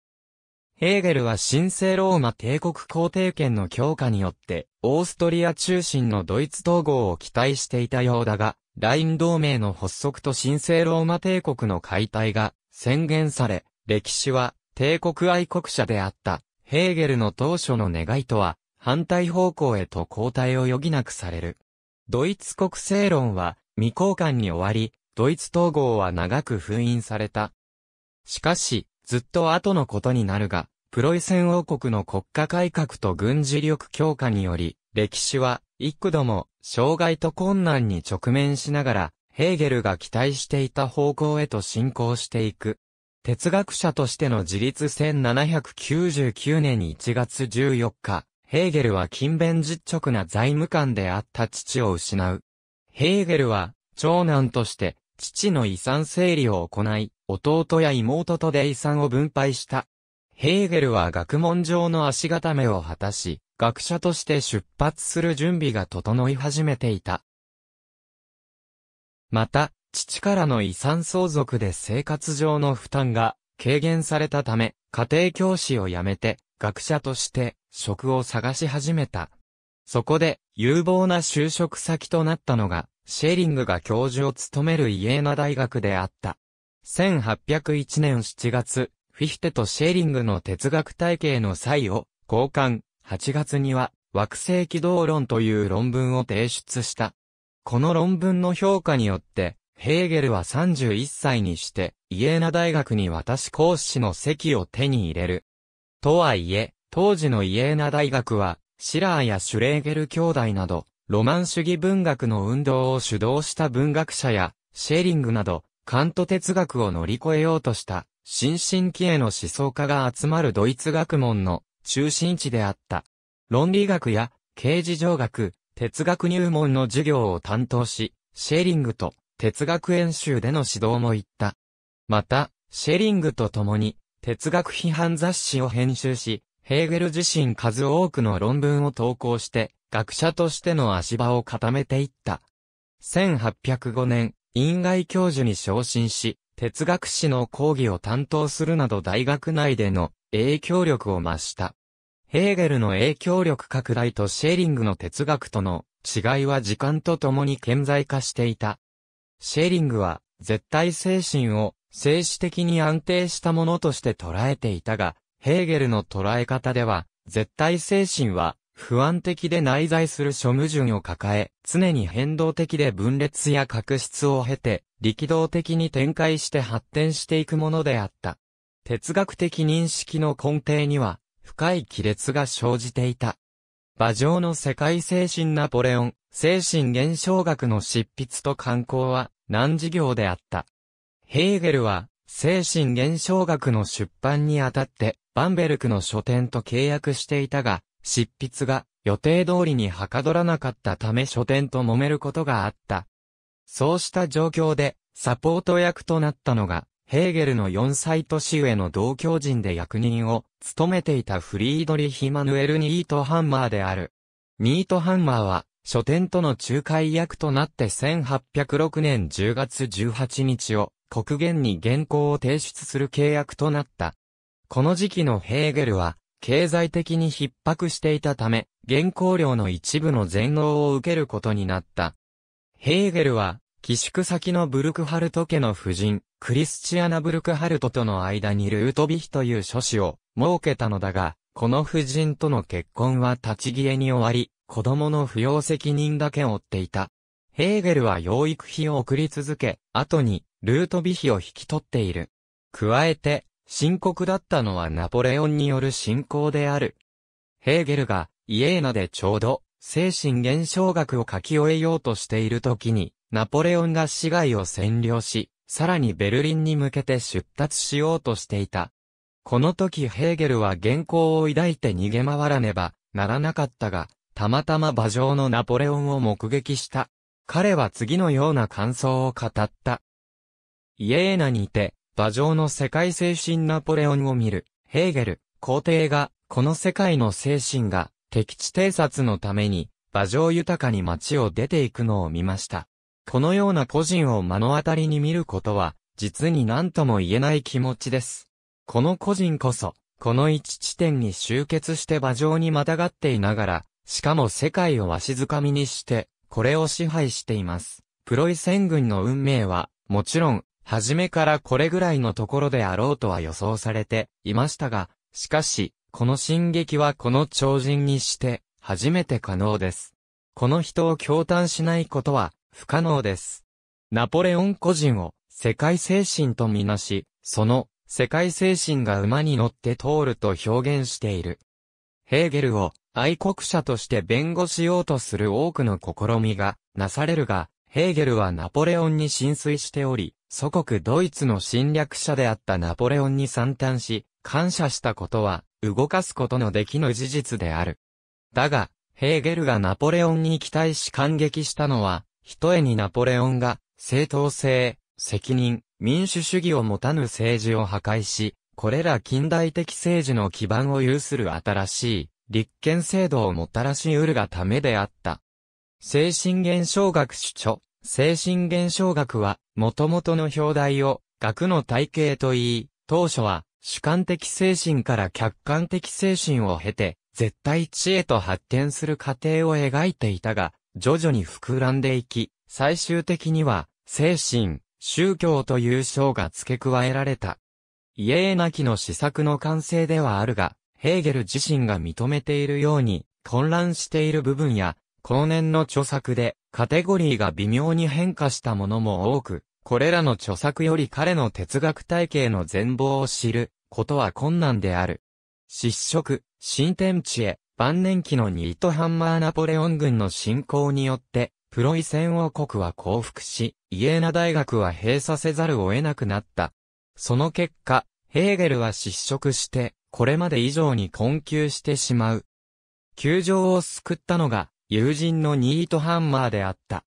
ヘーゲルは神聖ローマ帝国皇帝権の強化によって、オーストリア中心のドイツ統合を期待していたようだが、ライン同盟の発足と神聖ローマ帝国の解体が宣言され、歴史は帝国愛国者であったヘーゲルの当初の願いとは反対方向へと交代を余儀なくされる。ドイツ国政論は未交換に終わり、ドイツ統合は長く封印された。しかし、ずっと後のことになるが、プロイセン王国の国家改革と軍事力強化により、歴史は幾度も障害と困難に直面しながら、ヘーゲルが期待していた方向へと進行していく。哲学者としての自立1799年1月14日、ヘーゲルは勤勉実直な財務官であった父を失う。ヘーゲルは、長男として、父の遺産整理を行い、弟や妹とで遺産を分配した。ヘーゲルは学問上の足固めを果たし、学者として出発する準備が整い始めていた。また、父からの遺産相続で生活上の負担が軽減されたため、家庭教師を辞めて、学者として職を探し始めた。そこで、有望な就職先となったのが、シェーリングが教授を務めるイエーナ大学であった。1801年7月、フィヒテとシェーリングの哲学体系の際を交換、8月には惑星軌道論という論文を提出した。この論文の評価によって、ヘーゲルは31歳にして、イエーナ大学に私講師の席を手に入れる。とはいえ、当時のイエーナ大学は、シラーやシュレーゲル兄弟など、ロマン主義文学の運動を主導した文学者や、シェーリングなど、カント哲学を乗り越えようとした新進気鋭の思想家が集まるドイツ学問の中心地であった。論理学や刑事上学、哲学入門の授業を担当し、シェリングと哲学演習での指導も行った。また、シェリングと共に、哲学批判雑誌を編集し、ヘーゲル自身数多くの論文を投稿して、学者としての足場を固めていった。1805年、院外教授に昇進し、哲学史の講義を担当するなど大学内での影響力を増した。ヘーゲルの影響力拡大とシェーリングの哲学との違いは時間とともに顕在化していた。シェーリングは絶対精神を静止的に安定したものとして捉えていたが、ヘーゲルの捉え方では、絶対精神は不安的で内在する諸矛盾を抱え、常に変動的で分裂や確執を経て、力道的に展開して発展していくものであった。哲学的認識の根底には、深い亀裂が生じていた。馬上の世界精神ナポレオン、精神現象学の執筆と観光は、難事業であった。ヘーゲルは、精神現象学の出版にあたって、バンベルクの書店と契約していたが、執筆が予定通りにはかどらなかったため書店と揉めることがあった。そうした状況で、サポート役となったのが、ヘーゲルの4歳年上の同教人で役人を務めていたフリードリヒ・マヌエル・ニートハンマーである。ニートハンマーは、書店との仲介役となって1806年10月18日を国元に原稿を提出する契約となった。この時期のヘーゲルは、経済的に逼迫していたため、原稿料の一部の全納を受けることになった。ヘーゲルは、寄宿先のブルクハルト家の夫人、クリスチアナ・ブルクハルトとの間にルートビヒという諸子を設けたのだが、この夫人との結婚は立ち消えに終わり、子供の扶養責任だけを負っていた。ヘーゲルは養育費を送り続け、後に、ルートビヒを引き取っている。加えて、深刻だったのはナポレオンによる信仰である。ヘーゲルがイエーナでちょうど精神現象学を書き終えようとしている時に、ナポレオンが市街を占領し、さらにベルリンに向けて出立しようとしていた。この時ヘーゲルは原稿を抱いて逃げ回らねばならなかったが、たまたま馬上のナポレオンを目撃した。彼は次のような感想を語った。イエーナにて、馬上の世界精神ナポレオンを見る、ヘーゲル、皇帝が、この世界の精神が、敵地偵察のために、馬上豊かに街を出ていくのを見ました。このような個人を目の当たりに見ることは、実に何とも言えない気持ちです。この個人こそ、この一地点に集結して馬上にまたがっていながら、しかも世界をわしづかみにして、これを支配しています。プロイセン軍の運命は、もちろん、初めからこれぐらいのところであろうとは予想されていましたが、しかし、この進撃はこの超人にして、初めて可能です。この人を驚嘆しないことは、不可能です。ナポレオン個人を、世界精神とみなし、その、世界精神が馬に乗って通ると表現している。ヘーゲルを、愛国者として弁護しようとする多くの試みが、なされるが、ヘーゲルはナポレオンに浸水しており、祖国ドイツの侵略者であったナポレオンに参誕し、感謝したことは、動かすことのできぬ事実である。だが、ヘーゲルがナポレオンに期待し感激したのは、ひとえにナポレオンが、正当性、責任、民主主義を持たぬ政治を破壊し、これら近代的政治の基盤を有する新しい、立憲制度をもたらし得るがためであった。精神現象学主張。精神現象学は、もともとの表題を、学の体系と言い、当初は、主観的精神から客観的精神を経て、絶対知へと発展する過程を描いていたが、徐々に膨らんでいき、最終的には、精神、宗教という章が付け加えられた。イエーナキの思索の完成ではあるが、ヘーゲル自身が認めているように、混乱している部分や、後年の著作で、カテゴリーが微妙に変化したものも多く、これらの著作より彼の哲学体系の全貌を知ることは困難である。失職、新天地へ、晩年期のニートハンマーナポレオン軍の侵攻によって、プロイセン王国は降伏し、イエーナ大学は閉鎖せざるを得なくなった。その結果、ヘーゲルは失職して、これまで以上に困窮してしまう。窮状を救ったのが、友人のニートハンマーであった。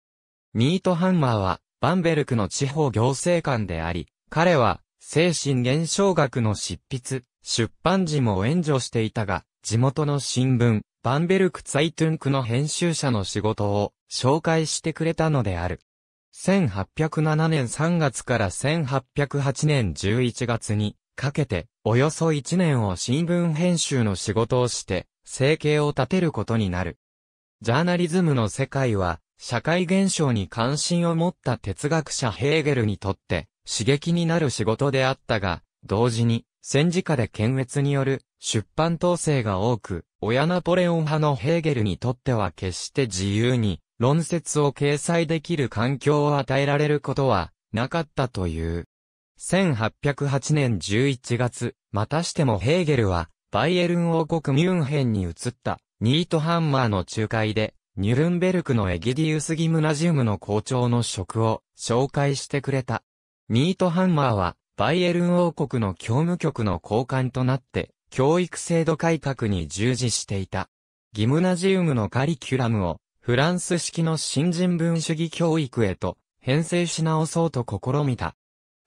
ニートハンマーは、バンベルクの地方行政官であり、彼は、精神現象学の執筆、出版時も援助していたが、地元の新聞、バンベルク・ツァイトゥンクの編集者の仕事を紹介してくれたのである。1807年3月から1808年11月にかけて、およそ1年を新聞編集の仕事をして、生計を立てることになる。ジャーナリズムの世界は、社会現象に関心を持った哲学者ヘーゲルにとって、刺激になる仕事であったが、同時に、戦時下で検閲による出版統制が多く、親ナポレオン派のヘーゲルにとっては決して自由に論説を掲載できる環境を与えられることはなかったという。1808年11月、またしてもヘーゲルはバイエルン王国ミュンヘンに移った。ニートハンマーの仲介で、ニュルンベルクのエギディウスギムナジウムの校長の職を紹介してくれた。ニートハンマーは、バイエルン王国の教務局の交換となって、教育制度改革に従事していた。ギムナジウムのカリキュラムを、フランス式の新人文主義教育へと、編成し直そうと試みた。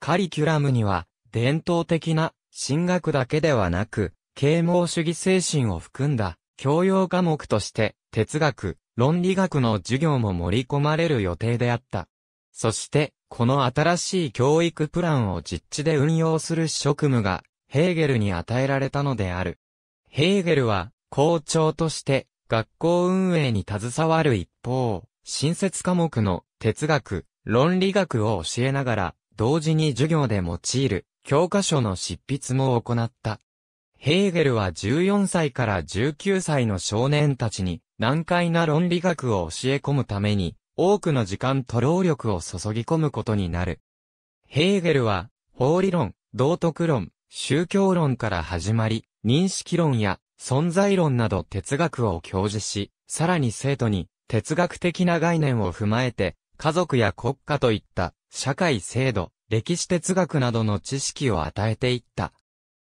カリキュラムには、伝統的な、進学だけではなく、啓蒙主義精神を含んだ、教養科目として、哲学、論理学の授業も盛り込まれる予定であった。そして、この新しい教育プランを実地で運用する職務が、ヘーゲルに与えられたのである。ヘーゲルは、校長として、学校運営に携わる一方、新設科目の哲学、論理学を教えながら、同時に授業で用いる教科書の執筆も行った。ヘーゲルは14歳から19歳の少年たちに難解な論理学を教え込むために多くの時間と労力を注ぎ込むことになる。ヘーゲルは法理論、道徳論、宗教論から始まり、認識論や存在論など哲学を教授し、さらに生徒に哲学的な概念を踏まえて、家族や国家といった社会制度、歴史哲学などの知識を与えていった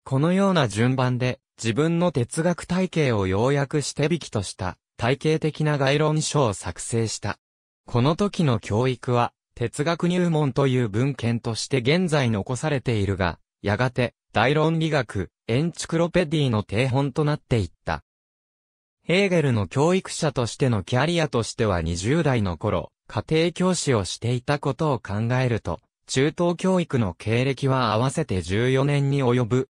このような順番で、自分の哲学体系を要約して引きとした、体系的な概論書を作成した。この時の教育は、哲学入門という文献として現在残されているが、やがて、大論理学、エンチクロペディの定本となっていった。ヘーゲルの教育者としてのキャリアとしては20代の頃、家庭教師をしていたことを考えると、中等教育の経歴は合わせて14年に及ぶ、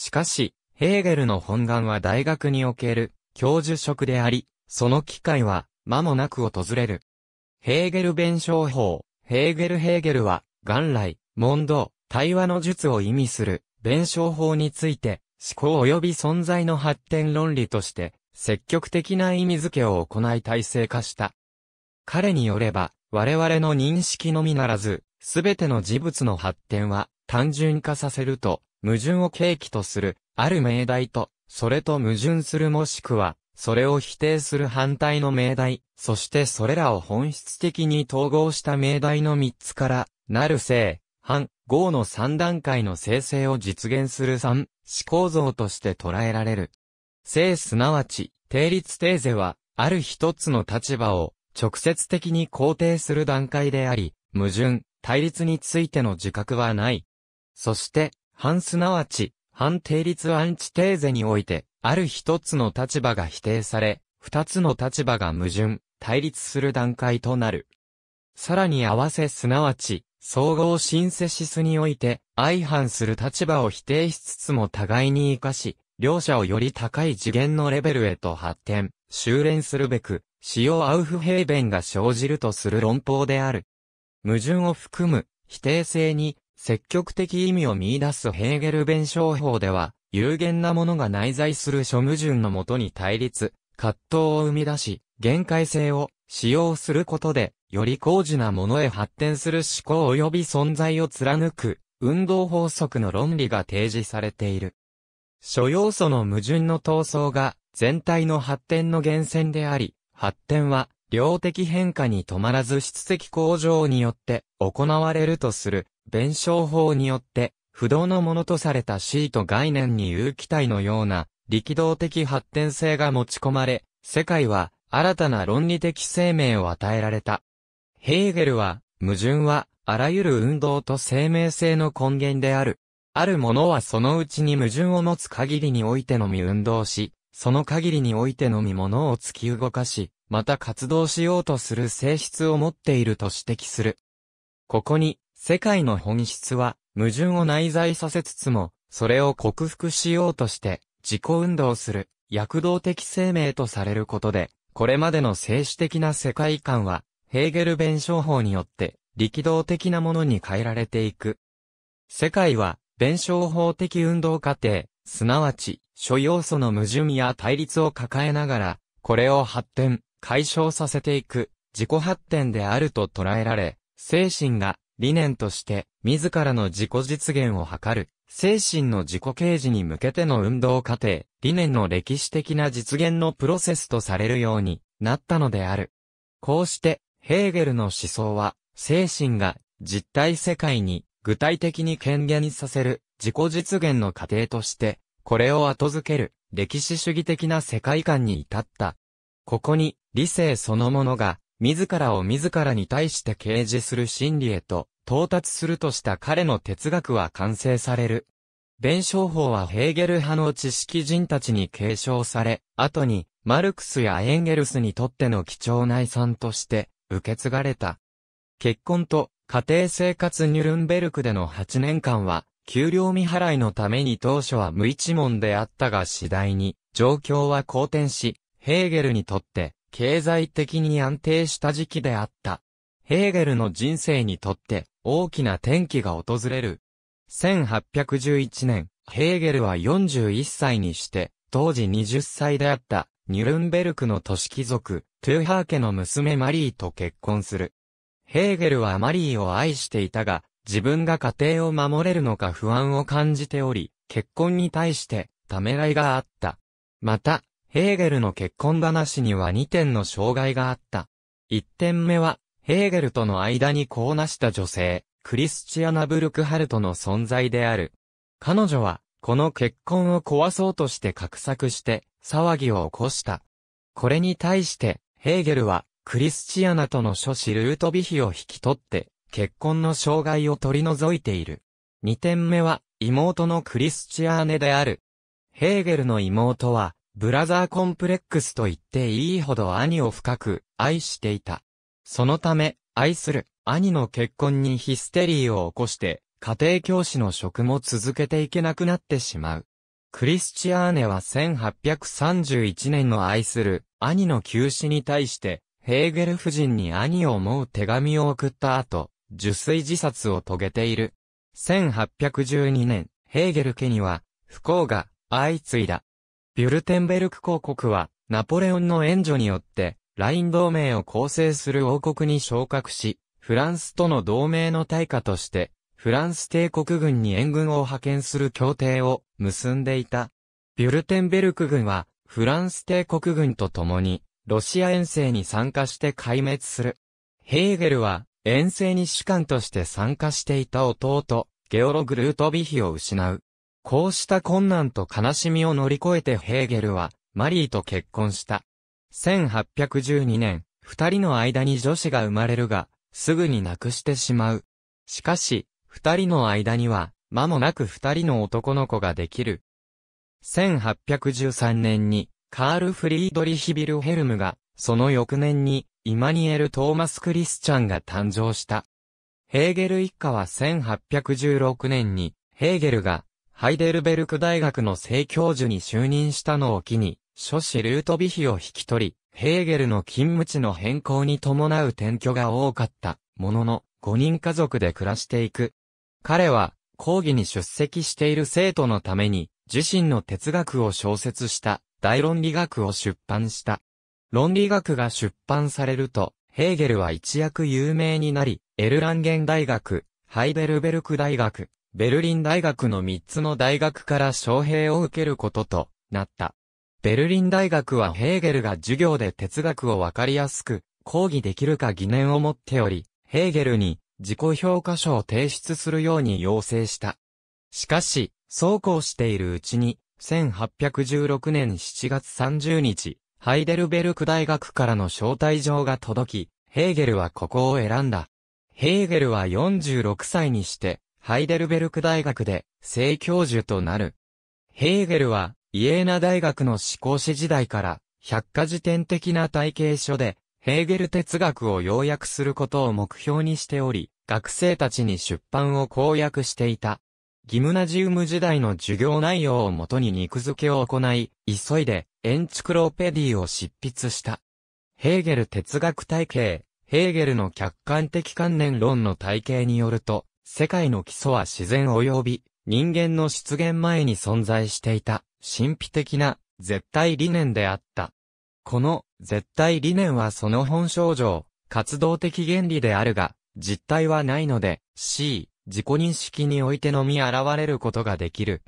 しかし、ヘーゲルの本願は大学における教授職であり、その機会は間もなく訪れる。ヘーゲル弁証法、ヘーゲルヘーゲルは、元来、問答、対話の術を意味する弁証法について、思考及び存在の発展論理として、積極的な意味づけを行い体制化した。彼によれば、我々の認識のみならず、すべての事物の発展は単純化させると、矛盾を契機とする、ある命題と、それと矛盾するもしくは、それを否定する反対の命題、そしてそれらを本質的に統合した命題の3つから、なる性、反、合の3段階の生成を実現する3、思考像として捉えられる。性すなわち、定律定ーは、ある一つの立場を、直接的に肯定する段階であり、矛盾、対立についての自覚はない。そして、反すなわち、反定律アンチテーゼにおいて、ある一つの立場が否定され、二つの立場が矛盾、対立する段階となる。さらに合わせすなわち、総合シンセシスにおいて、相反する立場を否定しつつも互いに活かし、両者をより高い次元のレベルへと発展、修練するべく、使用アウフヘーベンが生じるとする論法である。矛盾を含む、否定性に、積極的意味を見出すヘーゲル弁証法では、有限なものが内在する諸矛盾のもとに対立、葛藤を生み出し、限界性を使用することで、より高次なものへ発展する思考及び存在を貫く、運動法則の論理が提示されている。諸要素の矛盾の闘争が全体の発展の源泉であり、発展は量的変化に止まらず質的向上によって行われるとする弁証法によって、不動のものとされた C と概念に有機体のような、力道的発展性が持ち込まれ、世界は、新たな論理的生命を与えられた。ヘーゲルは、矛盾は、あらゆる運動と生命性の根源である。あるものはそのうちに矛盾を持つ限りにおいてのみ運動し、その限りにおいてのみものを突き動かし、また活動しようとする性質を持っていると指摘する。ここに、世界の本質は、矛盾を内在させつつも、それを克服しようとして、自己運動する、躍動的生命とされることで、これまでの静止的な世界観は、ヘーゲル弁証法によって、力道的なものに変えられていく。世界は、弁証法的運動過程、すなわち、諸要素の矛盾や対立を抱えながら、これを発展、解消させていく、自己発展であると捉えられ、精神が理念として、自らの自己実現を図る、精神の自己啓示に向けての運動過程、理念の歴史的な実現のプロセスとされるようになったのである。こうして、ヘーゲルの思想は、精神が実体世界に具体的に権限させる自己実現の過程として、これを後付ける歴史主義的な世界観に至った。ここに理性そのものが自らを自らに対して掲示する真理へと到達するとした彼の哲学は完成される。弁証法はヘーゲル派の知識人たちに継承され、後にマルクスやエンゲルスにとっての貴重な遺産として受け継がれた。結婚と家庭生活ニュルンベルクでの8年間は、給料未払いのために当初は無一文であったが次第に、状況は好転し、ヘーゲルにとって経済的に安定した時期であった。ヘーゲルの人生にとって大きな転機が訪れる。1811年、ヘーゲルは41歳にして、当時20歳であったニュルンベルクの都市貴族、トゥーハー家の娘マリーと結婚する。ヘーゲルはマリーを愛していたが、自分が家庭を守れるのか不安を感じており、結婚に対してためらいがあった。また、ヘーゲルの結婚話には2点の障害があった。1点目は、ヘーゲルとの間に子をなした女性、クリスチアナ・ブルクハルトの存在である。彼女は、この結婚を壊そうとして格索して、騒ぎを起こした。これに対して、ヘーゲルは、クリスチアナとの諸子ルートビヒを引き取って、結婚の障害を取り除いている。2点目は、妹のクリスチアーネである。ヘーゲルの妹は、ブラザーコンプレックスと言っていいほど兄を深く愛していた。そのため、愛する兄の結婚にヒステリーを起こして、家庭教師の職も続けていけなくなってしまう。クリスチアーネは1831年の愛する兄の休止に対して、ヘーゲル夫人に兄を思う手紙を送った後、受水自殺を遂げている。1812年、ヘーゲル家には、不幸が相次いだ。ビュルテンベルク公国は、ナポレオンの援助によって、ライン同盟を構成する王国に昇格し、フランスとの同盟の対価として、フランス帝国軍に援軍を派遣する協定を結んでいた。ビュルテンベルク軍は、フランス帝国軍と共に、ロシア遠征に参加して壊滅する。ヘーゲルは、遠征に士官として参加していた弟、ゲオログルートビヒを失う。こうした困難と悲しみを乗り越えてヘーゲルは、マリーと結婚した。1812年、二人の間に女子が生まれるが、すぐに亡くしてしまう。しかし、二人の間には、間もなく二人の男の子ができる。1813年に、カール・フリードリヒ・ビルヘルムが、その翌年に、イマニエル・トーマス・クリスチャンが誕生した。ヘーゲル一家は1816年に、ヘーゲルが、ハイデルベルク大学の正教授に就任したのを機に、諸子ルートビヒを引き取り、ヘーゲルの勤務地の変更に伴う転居が多かった、ものの、5人家族で暮らしていく。彼は、講義に出席している生徒のために、自身の哲学を小説した、大論理学を出版した。論理学が出版されると、ヘーゲルは一躍有名になり、エルランゲン大学、ハイデルベルク大学、ベルリン大学の3つの大学から招聘を受けることとなった。ベルリン大学はヘーゲルが授業で哲学をわかりやすく講義できるか疑念を持っており、ヘーゲルに自己評価書を提出するように要請した。しかし、そうこうしているうちに、1816年7月30日、ハイデルベルク大学からの招待状が届き、ヘーゲルはここを選んだ。ヘーゲルは46歳にして、ハイデルベルク大学で正教授となる。ヘーゲルは、イエーナ大学の思考史時代から、百科事典的な体系書で、ヘーゲル哲学を要約することを目標にしており、学生たちに出版を公約していた。ギムナジウム時代の授業内容をもとに肉付けを行い、急いでエンチクローペディを執筆した。ヘーゲル哲学体系、ヘーゲルの客観的観念論の体系によると、世界の基礎は自然及び人間の出現前に存在していた神秘的な絶対理念であった。この絶対理念はその本症状、活動的原理であるが、実体はないので、C、自己認識においてのみ現れることができる。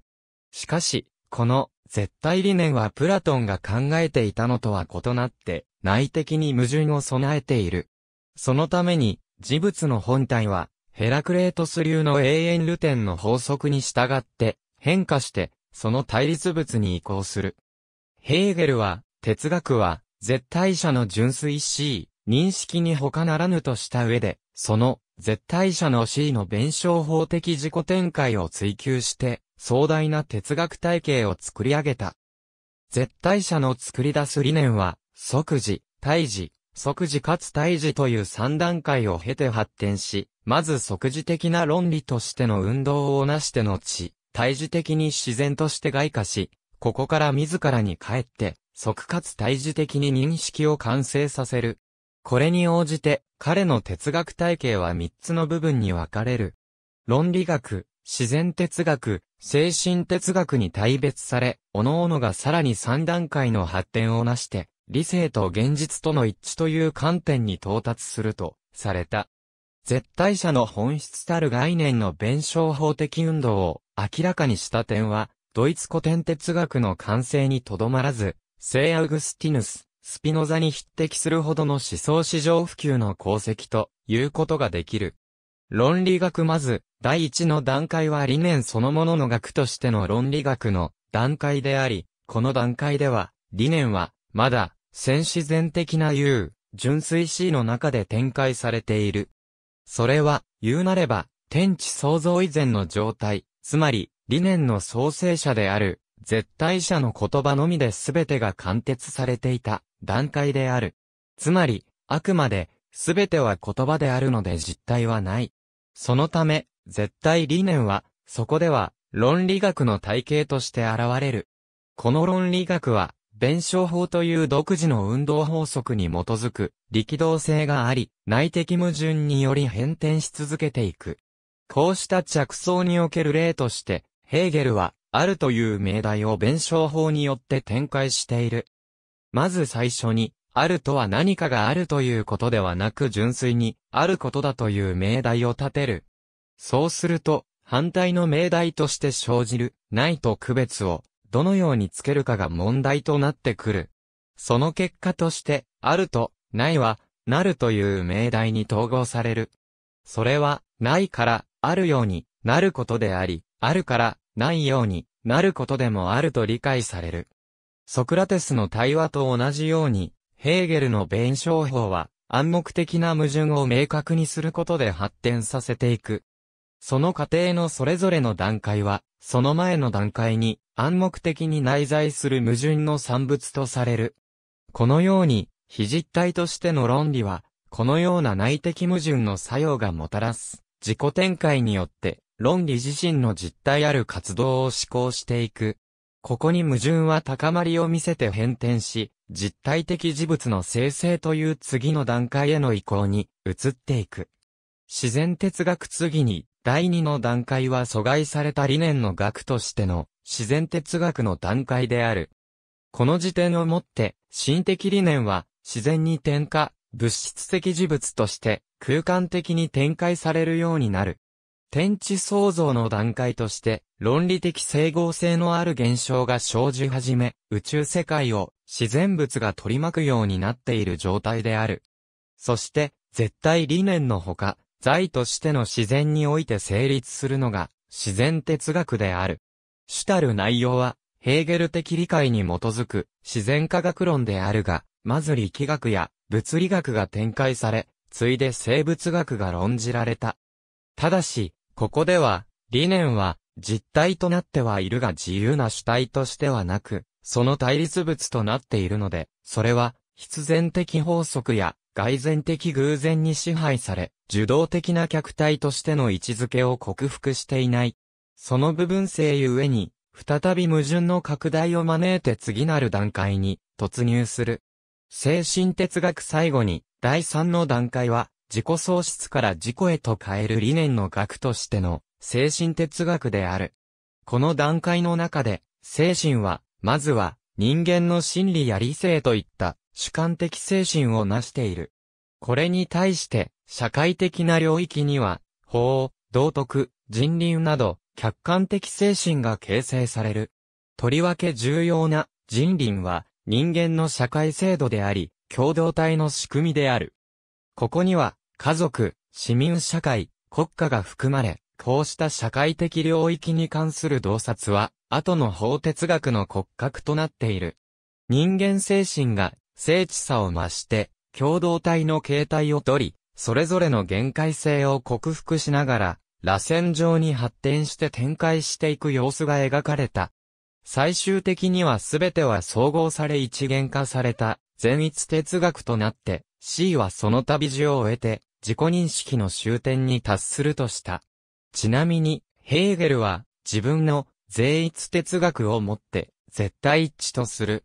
しかし、この絶対理念はプラトンが考えていたのとは異なって、内的に矛盾を備えている。そのために、事物の本体は、ヘラクレートス流の永遠ルテンの法則に従って変化してその対立物に移行する。ヘーゲルは哲学は絶対者の純粋 C 認識に他ならぬとした上でその絶対者の C の弁証法的自己展開を追求して壮大な哲学体系を作り上げた。絶対者の作り出す理念は即時、退治。即時かつ胎児という3段階を経て発展し、まず即時的な論理としての運動をなして後、対峙的に自然として外化し、ここから自らに帰って、即かつ対峙的に認識を完成させる。これに応じて、彼の哲学体系は三つの部分に分かれる。論理学、自然哲学、精神哲学に大別され、各々がさらに三段階の発展をなして、理性と現実との一致という観点に到達すると、された。絶対者の本質たる概念の弁証法的運動を明らかにした点は、ドイツ古典哲学の完成にとどまらず、聖アウグスティヌス、スピノザに匹敵するほどの思想史上普及の功績ということができる。論理学まず、第一の段階は理念そのものの学としての論理学の段階であり、この段階では、理念は、まだ、先自然的な U、純粋 C の中で展開されている。それは、言うなれば、天地創造以前の状態、つまり、理念の創生者である、絶対者の言葉のみで全てが貫徹されていた段階である。つまり、あくまで、全ては言葉であるので実体はない。そのため、絶対理念は、そこでは、論理学の体系として現れる。この論理学は、弁証法という独自の運動法則に基づく力道性があり、内的矛盾により変転し続けていく。こうした着想における例として、ヘーゲルは、あるという命題を弁証法によって展開している。まず最初に、あるとは何かがあるということではなく純粋に、あることだという命題を立てる。そうすると、反対の命題として生じる、ないと区別を、どのようにつけるかが問題となってくる。その結果として、あると、ないは、なるという命題に統合される。それは、ないから、あるようになることであり、あるから、ないようになることでもあると理解される。ソクラテスの対話と同じように、ヘーゲルの弁証法は、暗黙的な矛盾を明確にすることで発展させていく。その過程のそれぞれの段階は、その前の段階に暗黙的に内在する矛盾の産物とされる。このように、非実体としての論理は、このような内的矛盾の作用がもたらす自己展開によって論理自身の実体ある活動を思考していく。ここに矛盾は高まりを見せて変転し、実体的事物の生成という次の段階への移行に移っていく。自然哲学次に第二の段階は阻害された理念の学としての自然哲学の段階である。この時点をもって、心的理念は自然に転化、物質的事物として空間的に展開されるようになる。天地創造の段階として、論理的整合性のある現象が生じ始め、宇宙世界を自然物が取り巻くようになっている状態である。そして、絶対理念のほか、在としての自然において成立するのが、自然哲学である。主たる内容は、ヘーゲル的理解に基づく自然科学論であるが、まず力学や物理学が展開され、ついで生物学が論じられた。ただし、ここでは、理念は実体となってはいるが自由な主体としてはなく、その対立物となっているので、それは必然的法則や外然的偶然に支配され、受動的な客体としての位置づけを克服していない。その部分性ゆえに、再び矛盾の拡大を招いて次なる段階に突入する。精神哲学最後に、第三の段階は、自己喪失から自己へと変える理念の学としての精神哲学である。この段階の中で、精神は、まずは、人間の心理や理性といった主観的精神を成している。これに対して、社会的な領域には、法、道徳、人倫など、客観的精神が形成される。とりわけ重要な人倫は、人間の社会制度であり、共同体の仕組みである。ここには、家族、市民社会、国家が含まれ、こうした社会的領域に関する洞察は、後の法哲学の骨格となっている。人間精神が精緻さを増して、共同体の形態をとり、それぞれの限界性を克服しながら、螺旋状に発展して展開していく様子が描かれた。最終的には全ては総合され一元化された、全一哲学となって、C はその旅路を終えて、自己認識の終点に達するとした。ちなみに、ヘーゲルは、自分の、全一哲学をもって、絶対一致とする、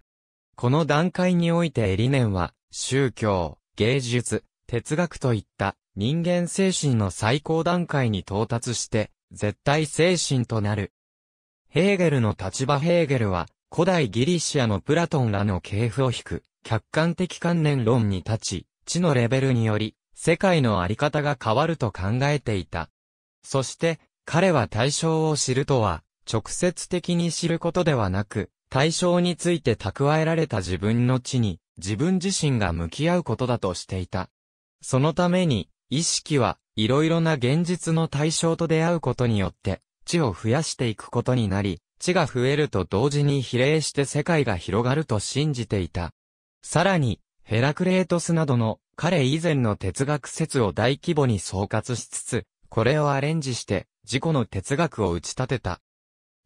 この段階においてエリネンは、宗教、芸術、哲学といった人間精神の最高段階に到達して、絶対精神となる。ヘーゲルの立場ヘーゲルは、古代ギリシアのプラトンらの系譜を引く、客観的観念論に立ち、知のレベルにより、世界のあり方が変わると考えていた。そして、彼は対象を知るとは、直接的に知ることではなく、対象について蓄えられた自分の地に、自分自身が向き合うことだとしていた。そのために、意識は、いろいろな現実の対象と出会うことによって、地を増やしていくことになり、地が増えると同時に比例して世界が広がると信じていた。さらに、ヘラクレートスなどの彼以前の哲学説を大規模に総括しつつ、これをアレンジして、自己の哲学を打ち立てた。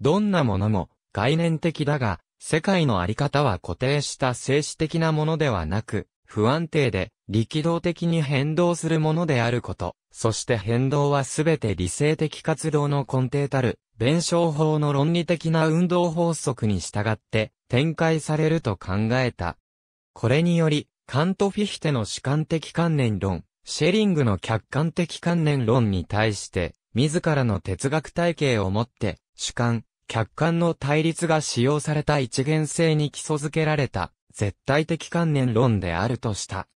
どんなものも、概念的だが、世界のあり方は固定した静止的なものではなく、不安定で力道的に変動するものであること。そして変動はすべて理性的活動の根底たる、弁証法の論理的な運動法則に従って展開されると考えた。これにより、カント・フィヒテの主観的観念論、シェリングの客観的観念論に対して、自らの哲学体系をもって、主観、客観の対立が使用された一元性に基礎づけられた絶対的観念論であるとした。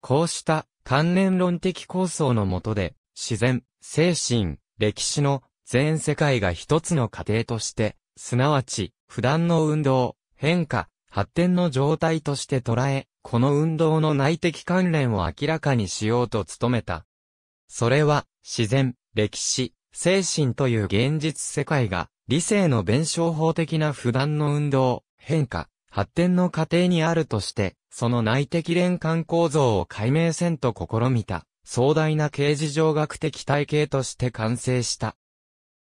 こうした観念論的構想のもとで、自然、精神、歴史の全世界が一つの過程として、すなわち、普段の運動、変化、発展の状態として捉え、この運動の内的関連を明らかにしようと努めた。それは、自然、歴史、精神という現実世界が、理性の弁証法的な不断の運動、変化、発展の過程にあるとして、その内的連環構造を解明せんと試みた、壮大な形事上学的体系として完成した。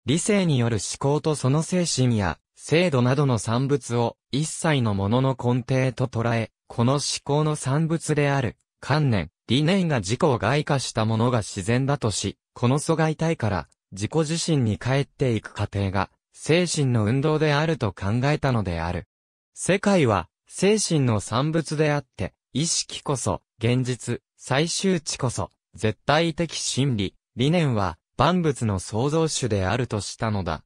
理性による思考とその精神や、制度などの産物を一切のものの根底と捉え、この思考の産物である、観念、理念が自己を外化したものが自然だとし、このが痛体から自己自身に帰っていく過程が、精神の運動であると考えたのである。世界は、精神の産物であって、意識こそ、現実、最終値こそ、絶対的真理、理念は、万物の創造主であるとしたのだ。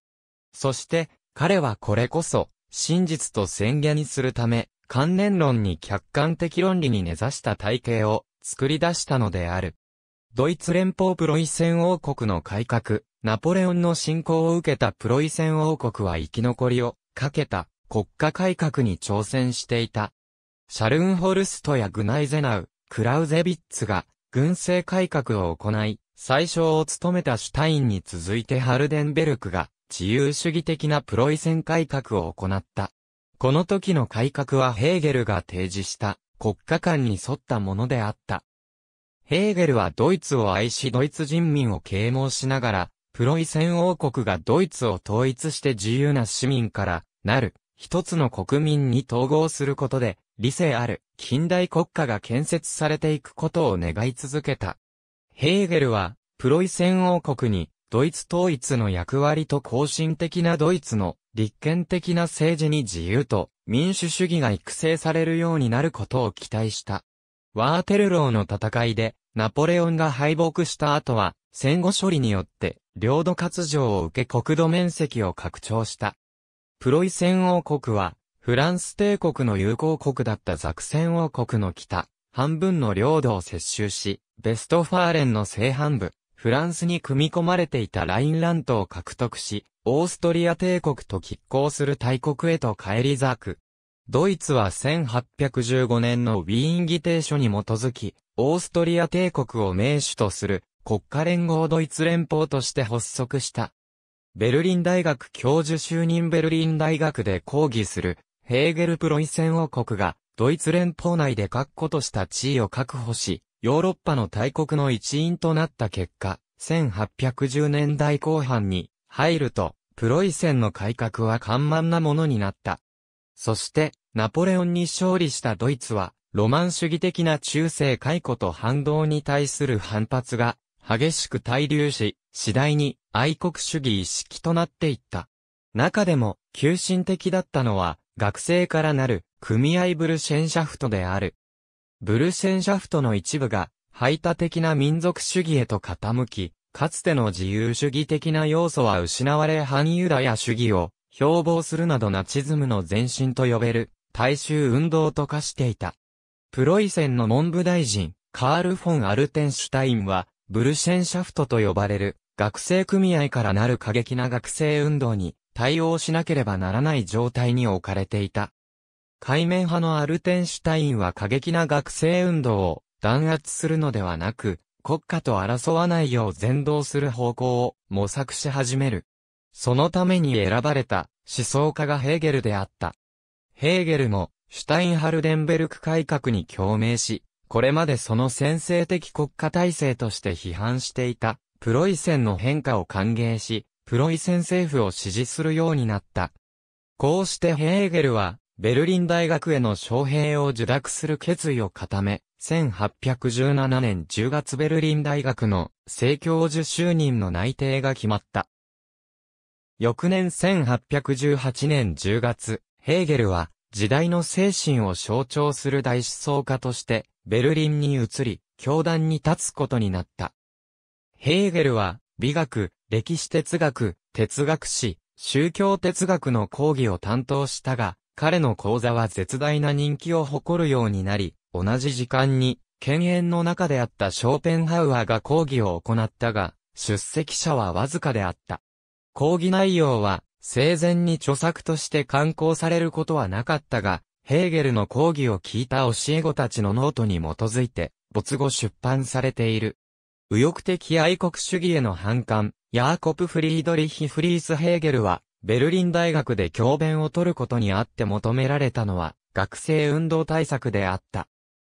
そして、彼はこれこそ、真実と宣言にするため、観念論に客観的論理に根ざした体系を作り出したのである。ドイツ連邦プロイセン王国の改革、ナポレオンの侵攻を受けたプロイセン王国は生き残りをかけた国家改革に挑戦していた。シャルンホルストやグナイゼナウ、クラウゼビッツが軍政改革を行い、最初を務めたシュタインに続いてハルデンベルクが自由主義的なプロイセン改革を行った。この時の改革はヘーゲルが提示した国家間に沿ったものであった。ヘーゲルはドイツを愛しドイツ人民を啓蒙しながらプロイセン王国がドイツを統一して自由な市民からなる一つの国民に統合することで理性ある近代国家が建設されていくことを願い続けた。ヘーゲルはプロイセン王国にドイツ統一の役割と更新的なドイツの立憲的な政治に自由と民主主義が育成されるようになることを期待した。ワーテルローの戦いでナポレオンが敗北した後は戦後処理によって、領土割譲を受け国土面積を拡張した。プロイセン王国は、フランス帝国の友好国だったザクセン王国の北、半分の領土を接収し、ベストファーレンの西半部、フランスに組み込まれていたラインラントを獲得し、オーストリア帝国と拮抗する大国へと返り咲く。ドイツは1815年のウィーン議定書に基づき、オーストリア帝国を名手とする国家連合ドイツ連邦として発足した。ベルリン大学教授就任ベルリン大学で講義する、ヘーゲルプロイセン王国が、ドイツ連邦内で確固とした地位を確保し、ヨーロッパの大国の一員となった結果、1810年代後半に入ると、プロイセンの改革は緩慢なものになった。そして、ナポレオンに勝利したドイツは、ロマン主義的な中世解雇と反動に対する反発が激しく滞留し、次第に愛国主義一式となっていった。中でも、急進的だったのは、学生からなる、組合ブルシェンシャフトである。ブルシェンシャフトの一部が、排他的な民族主義へと傾き、かつての自由主義的な要素は失われ反ユダヤ主義を標榜するなどナチズムの前身と呼べる大衆運動と化していた。プロイセンの文部大臣、カール・フォン・アルテンシュタインは、ブルシェンシャフトと呼ばれる学生組合からなる過激な学生運動に対応しなければならない状態に置かれていた。海面派のアルテンシュタインは過激な学生運動を弾圧するのではなく、国家と争わないよう全導する方向を模索し始める。そのために選ばれた思想家がヘーゲルであった。ヘーゲルもシュタインハルデンベルク改革に共鳴し、これまでその先制的国家体制として批判していた、プロイセンの変化を歓迎し、プロイセン政府を支持するようになった。こうしてヘーゲルは、ベルリン大学への招聘を受諾する決意を固め、1817年10月ベルリン大学の正教授就任の内定が決まった。翌年1818年10月、ヘーゲルは時代の精神を象徴する大思想家としてベルリンに移り、教団に立つことになった。ヘーゲルは、美学、歴史哲学、哲学史、宗教哲学の講義を担当したが、彼の講座は絶大な人気を誇るようになり、同じ時間に、犬猿の中であったショーペンハウアーが講義を行ったが、出席者はわずかであった。講義内容は、生前に著作として刊行されることはなかったが、ヘーゲルの講義を聞いた教え子たちのノートに基づいて、没後出版されている。右翼的愛国主義への反感、ヤーコプ・フリードリヒ・フリース・ヘーゲルは、ベルリン大学で教鞭を取ることにあって求められたのは、学生運動対策であった。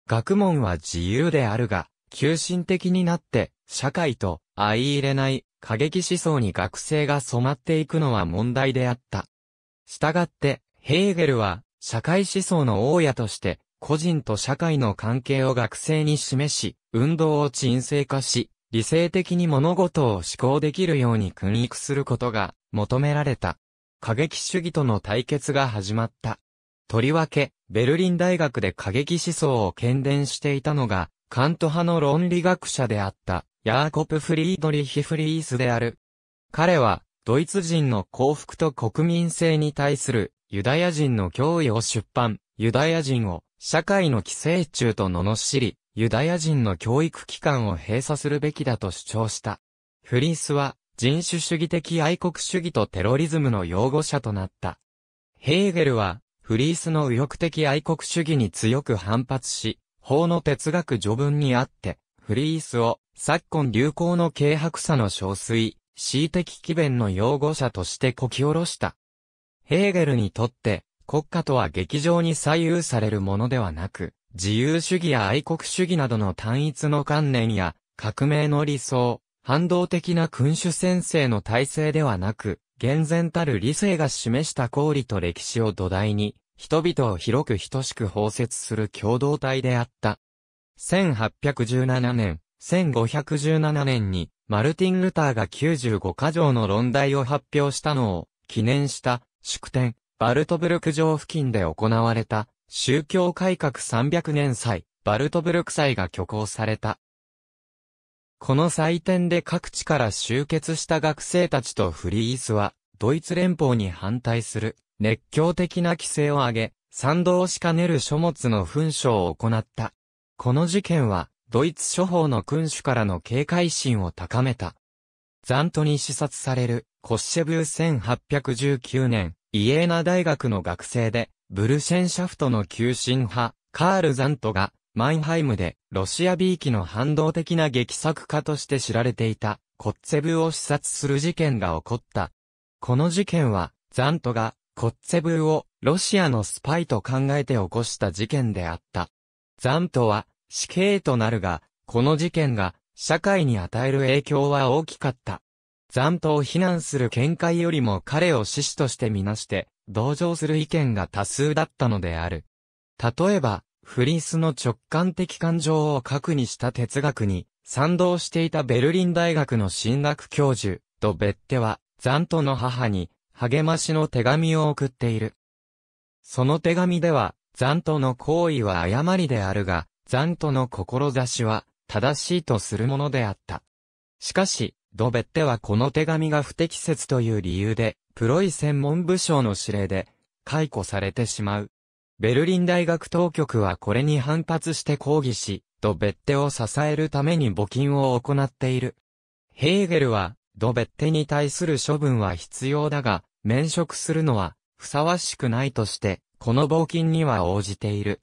学問は自由であるが、急進的になって、社会と相入れない過激思想に学生が染まっていくのは問題であった。したがって、ヘーゲルは社会思想の大家として、個人と社会の関係を学生に示し、運動を沈静化し、理性的に物事を思考できるように訓育することが求められた。過激主義との対決が始まった。とりわけ、ベルリン大学で過激思想を喧伝していたのが、カント派の論理学者であった、ヤーコプ・フリードリヒ・フリースである。彼は、ドイツ人の幸福と国民性に対するユダヤ人の脅威を出版、ユダヤ人を社会の寄生虫と罵り、ユダヤ人の教育機関を閉鎖するべきだと主張した。フリースは人種主義的愛国主義とテロリズムの擁護者となった。ヘーゲルはフリースの右翼的愛国主義に強く反発し、法の哲学序文にあって、フリースを昨今流行の軽薄さの憔悴、恣意的機弁の擁護者としてこき下ろした。ヘーゲルにとって、国家とは劇場に左右されるものではなく、自由主義や愛国主義などの単一の観念や、革命の理想、反動的な君主先生の体制ではなく、厳然たる理性が示した公理と歴史を土台に、人々を広く等しく包摂する共同体であった。1817年、1517年に、マルティン・ルターが95箇条の論題を発表したのを、記念した祝典、バルトブルク城付近で行われた、宗教改革300年祭、バルトブルク祭が挙行された。この祭典で各地から集結した学生たちとフリースは、ドイツ連邦に反対する熱狂的な規制を挙げ、賛同しかねる書物の紛争を行った。この事件は、ドイツ諸法の君主からの警戒心を高めた。残党に視察されるコッシェブー1819年、イエーナ大学の学生で、ブルシェンシャフトの急進派、カール・ザントが、マインハイムで、ロシアビーキの反動的な劇作家として知られていた、コッツェブを視察する事件が起こった。この事件は、ザントが、コッツェブを、ロシアのスパイと考えて起こした事件であった。ザントは、死刑となるが、この事件が、社会に与える影響は大きかった。残党を非難する見解よりも彼を志士としてみなして、同情する意見が多数だったのである。例えば、フリースの直感的感情を核にした哲学に、賛同していたベルリン大学の進学教授、とベッテは、残党の母に、励ましの手紙を送っている。その手紙では、残党の行為は誤りであるが、残党の志は、正しいとするものであった。しかし、ドベッテはこの手紙が不適切という理由で、プロイ専門部署の指令で、解雇されてしまう。ベルリン大学当局はこれに反発して抗議し、ドベッテを支えるために募金を行っている。ヘーゲルは、ドベッテに対する処分は必要だが、免職するのは、ふさわしくないとして、この募金には応じている。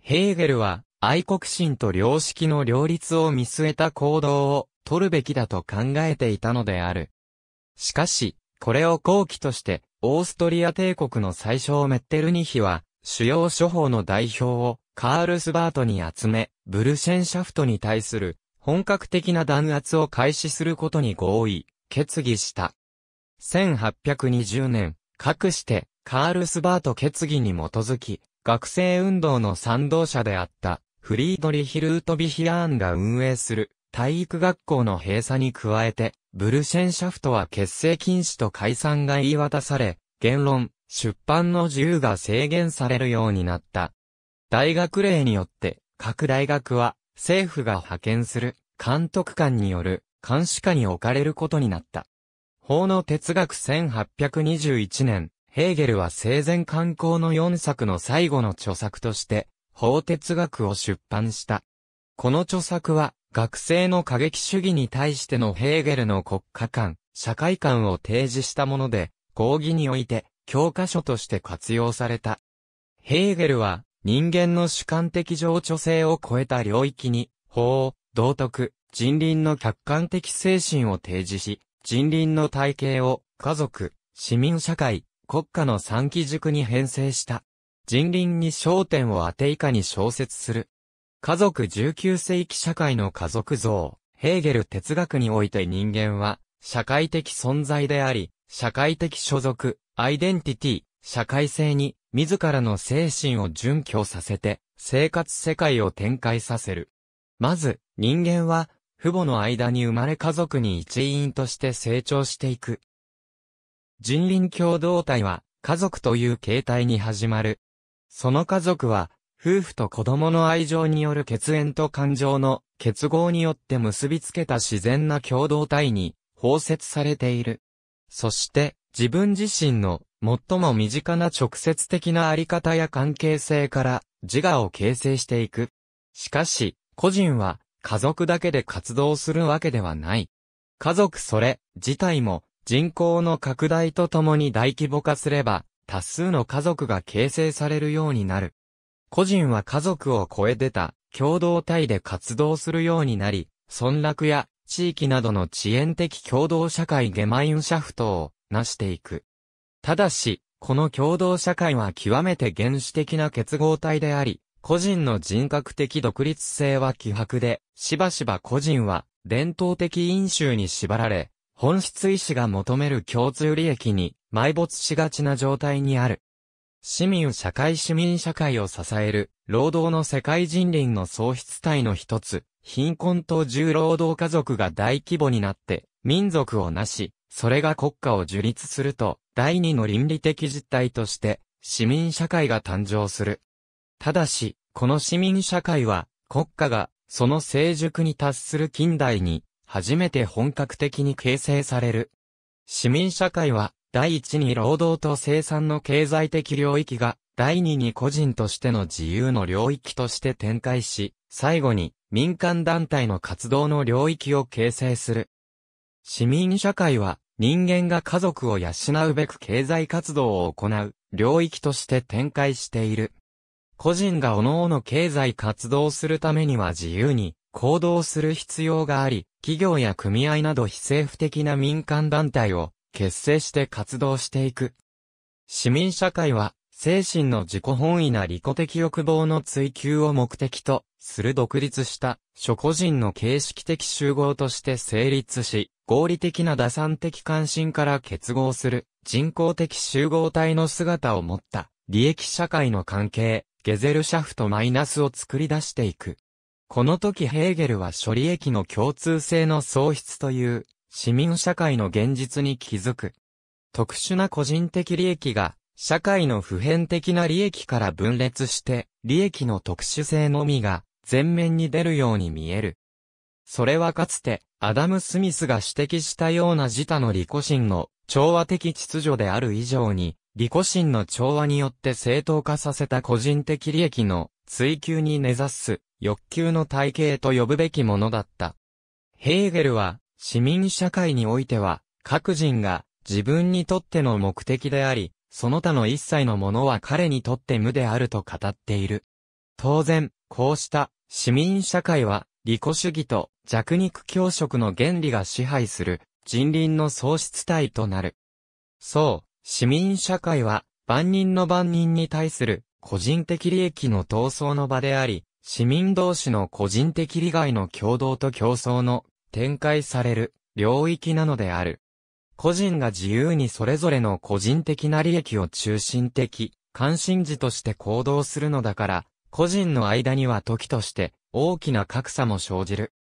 ヘーゲルは、愛国心と良識の両立を見据えた行動を取るべきだと考えていたのである。しかし、これを後期として、オーストリア帝国の最小メッテルニヒは、主要諸法の代表をカールスバートに集め、ブルシェンシャフトに対する本格的な弾圧を開始することに合意、決議した。1820年、かくして、カールスバート決議に基づき、学生運動の賛同者であった、フリードリヒ・ルートビヒアーンが運営する、体育学校の閉鎖に加えて、ブルシェンシャフトは結成禁止と解散が言い渡され、言論、出版の自由が制限されるようになった。大学令によって、各大学は政府が派遣する監督官による監視下に置かれることになった。法の哲学1821年、ヘーゲルは生前刊行の4作の最後の著作として、法哲学を出版した。この著作は、学生の過激主義に対してのヘーゲルの国家観、社会観を提示したもので、講義において、教科書として活用された。ヘーゲルは、人間の主観的情緒性を超えた領域に、法、道徳、人倫の客観的精神を提示し、人倫の体系を、家族、市民社会、国家の三基軸に編成した。人倫に焦点を当て以下に小説する。家族19世紀社会の家族像、ヘーゲル哲学において人間は、社会的存在であり、社会的所属、アイデンティティ、社会性に、自らの精神を準拠させて、生活世界を展開させる。まず、人間は、父母の間に生まれ家族に一員として成長していく。人倫共同体は、家族という形態に始まる。その家族は、夫婦と子供の愛情による血縁と感情の結合によって結びつけた自然な共同体に包摂されている。そして、自分自身の最も身近な直接的なあり方や関係性から自我を形成していく。しかし、個人は家族だけで活動するわけではない。家族それ自体も人口の拡大とともに大規模化すれば多数の家族が形成されるようになる。個人は家族を超え出た、共同体で活動するようになり、村落や地域などの遅延的共同社会ゲマインシャフトを成していく。ただし、この共同社会は極めて原始的な結合体であり、個人の人格的独立性は希薄で、しばしば個人は伝統的因習に縛られ、本質意志が求める共通利益に埋没しがちな状態にある。市民社会市民社会を支える、労働の世界人林の創出体の一つ、貧困と重労働家族が大規模になって、民族をなし、それが国家を樹立すると、第二の倫理的実態として、市民社会が誕生する。ただし、この市民社会は、国家が、その成熟に達する近代に、初めて本格的に形成される。市民社会は、第一に労働と生産の経済的領域が、第二に個人としての自由の領域として展開し、最後に民間団体の活動の領域を形成する。市民社会は人間が家族を養うべく経済活動を行う領域として展開している。個人が各々経済活動するためには自由に行動する必要があり、企業や組合など非政府的な民間団体を結成して活動していく。市民社会は、精神の自己本位な利己的欲望の追求を目的とする独立した諸個人の形式的集合として成立し、合理的な打算的関心から結合する人工的集合体の姿を持った利益社会の関係、ゲゼルシャフトマイナスを作り出していく。この時ヘーゲルは処理益の共通性の創出という市民社会の現実に気づく。特殊な個人的利益が、社会の普遍的な利益から分裂して、利益の特殊性のみが、前面に出るように見える。それはかつて、アダム・スミスが指摘したような自他の利己心の調和的秩序である以上に、利己心の調和によって正当化させた個人的利益の追求に根ざす欲求の体系と呼ぶべきものだった。ヘーゲルは、市民社会においては、各人が自分にとっての目的であり、その他の一切のものは彼にとって無であると語っている。当然、こうした市民社会は利己主義と弱肉強食の原理が支配する人倫の喪失体となる。そう、市民社会は万人の万人に対する個人的利益の闘争の場であり、市民同士の個人的利害の共同と競争の展開される領域なのである。個人が自由にそれぞれの個人的な利益を中心的、関心事として行動するのだから、個人の間には時として大きな格差も生じる。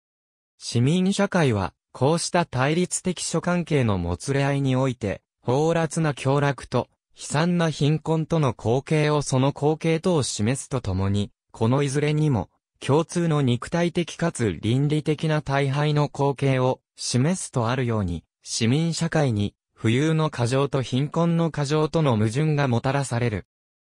市民社会は、こうした対立的諸関係のもつれ合いにおいて、放辣な凶楽と、悲惨な貧困との光景をその光景とを示すとともに、このいずれにも、共通の肉体的かつ倫理的な大敗の光景を示すとあるように、市民社会に、富裕の過剰と貧困の過剰との矛盾がもたらされる。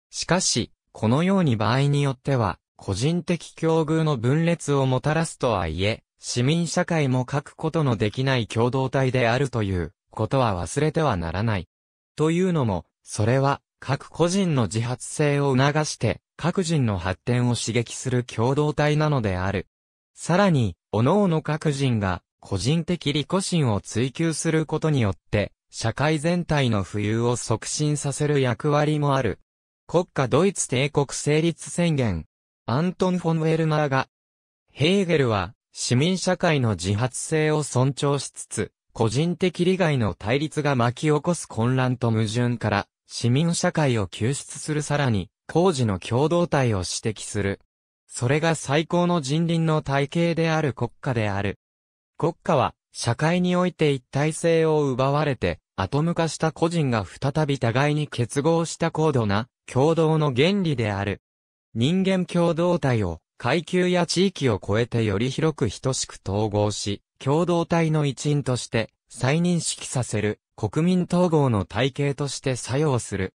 しかし、このように場合によっては、個人的境遇の分裂をもたらすとはいえ、市民社会も欠くことのできない共同体であるということは忘れてはならない。というのも、それは各個人の自発性を促して、各人の発展を刺激する共同体なのである。さらに、各々各人が、個人的利己心を追求することによって、社会全体の浮遊を促進させる役割もある。国家ドイツ帝国成立宣言。アントン・フォン・ウェルナーが、ヘーゲルは、市民社会の自発性を尊重しつつ、個人的利害の対立が巻き起こす混乱と矛盾から、市民社会を救出するさらに、工事の共同体を指摘する。それが最高の人倫の体系である国家である。国家は、社会において一体性を奪われて、後向かした個人が再び互いに結合した高度な、共同の原理である。人間共同体を、階級や地域を超えてより広く等しく統合し、共同体の一員として、再認識させる、国民統合の体系として作用する。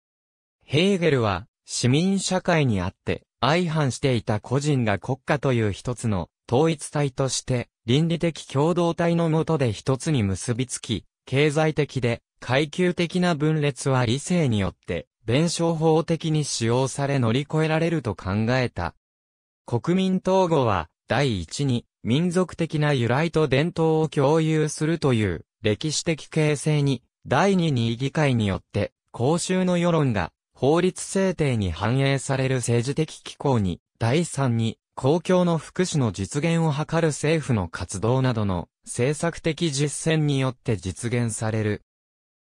ヘーゲルは、市民社会にあって、相反していた個人が国家という一つの統一体として、倫理的共同体のもとで一つに結びつき、経済的で階級的な分裂は理性によって弁証法的に使用され乗り越えられると考えた。国民統合は、第一に、民族的な由来と伝統を共有するという、歴史的形成に、第2に議会によって、公衆の世論が、法律制定に反映される政治的機構に、第3に、公共の福祉の実現を図る政府の活動などの政策的実践によって実現される。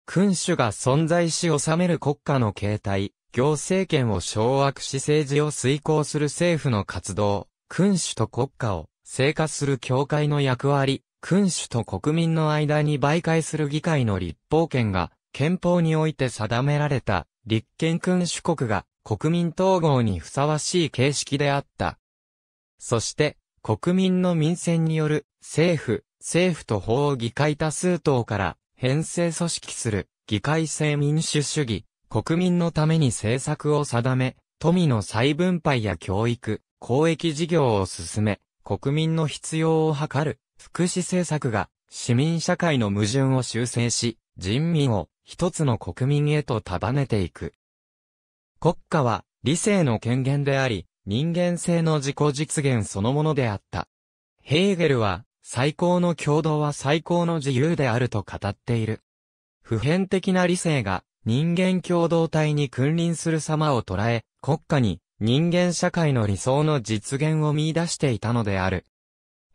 君主が存在し治める国家の形態、行政権を掌握し政治を遂行する政府の活動、君主と国家を成果する教会の役割、君主と国民の間に媒介する議会の立法権が、憲法において定められた、立憲君主国が、国民統合にふさわしい形式であった。そして、国民の民選による、政府、政府と法を議会多数党から、編成組織する、議会制民主主義、国民のために政策を定め、富の再分配や教育、公益事業を進め、国民の必要を図る、福祉政策が市民社会の矛盾を修正し、人民を一つの国民へと束ねていく。国家は理性の権限であり、人間性の自己実現そのものであった。ヘーゲルは、最高の共同は最高の自由であると語っている。普遍的な理性が人間共同体に君臨する様を捉え、国家に人間社会の理想の実現を見出していたのである。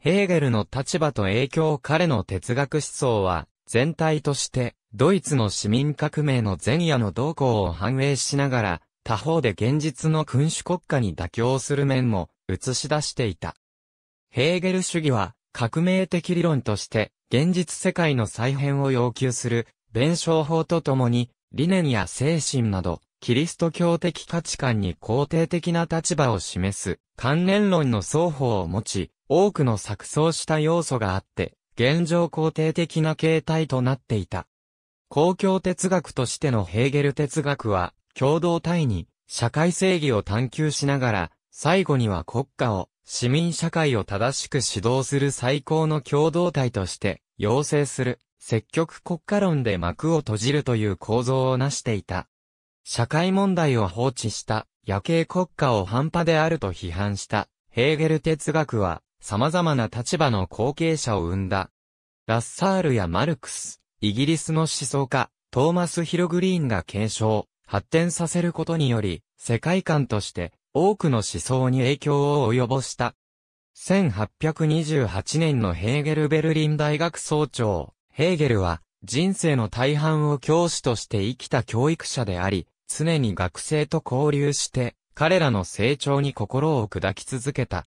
ヘーゲルの立場と影響彼の哲学思想は、全体として、ドイツの市民革命の前夜の動向を反映しながら、他方で現実の君主国家に妥協する面も映し出していた。ヘーゲル主義は、革命的理論として、現実世界の再編を要求する、弁証法とともに、理念や精神など、キリスト教的価値観に肯定的な立場を示す、関連論の双方を持ち、多くの錯綜した要素があって、現状肯定的な形態となっていた。公共哲学としてのヘーゲル哲学は、共同体に社会正義を探求しながら、最後には国家を、市民社会を正しく指導する最高の共同体として、要請する、積極国家論で幕を閉じるという構造を成していた。社会問題を放置した、夜景国家を半端であると批判した、ヘーゲル哲学は、様々な立場の後継者を生んだ。ラッサールやマルクス、イギリスの思想家、トーマス・ヒログリーンが継承、発展させることにより、世界観として多くの思想に影響を及ぼした。1828年のヘーゲルベルリン大学総長、ヘーゲルは、人生の大半を教師として生きた教育者であり、常に学生と交流して、彼らの成長に心を砕き続けた。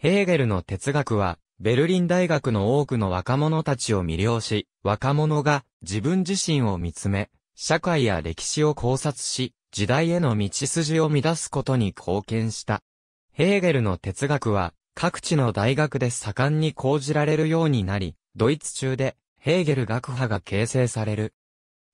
ヘーゲルの哲学は、ベルリン大学の多くの若者たちを魅了し、若者が自分自身を見つめ、社会や歴史を考察し、時代への道筋を乱すことに貢献した。ヘーゲルの哲学は、各地の大学で盛んに講じられるようになり、ドイツ中で、ヘーゲル学派が形成される。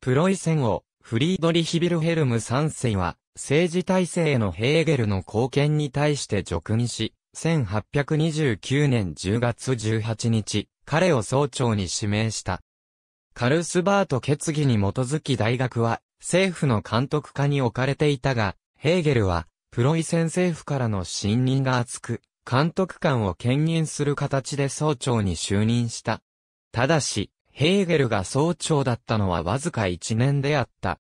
プロイセン王、フリードリヒ・ビルヘルム3世は、政治体制へのヘーゲルの貢献に対して叙勲し、1829年10月18日、彼を総長に指名した。カルスバート決議に基づき大学は政府の監督下に置かれていたが、ヘーゲルはプロイセン政府からの信任が厚く、監督官を兼任する形で総長に就任した。ただし、ヘーゲルが総長だったのはわずか1年であった。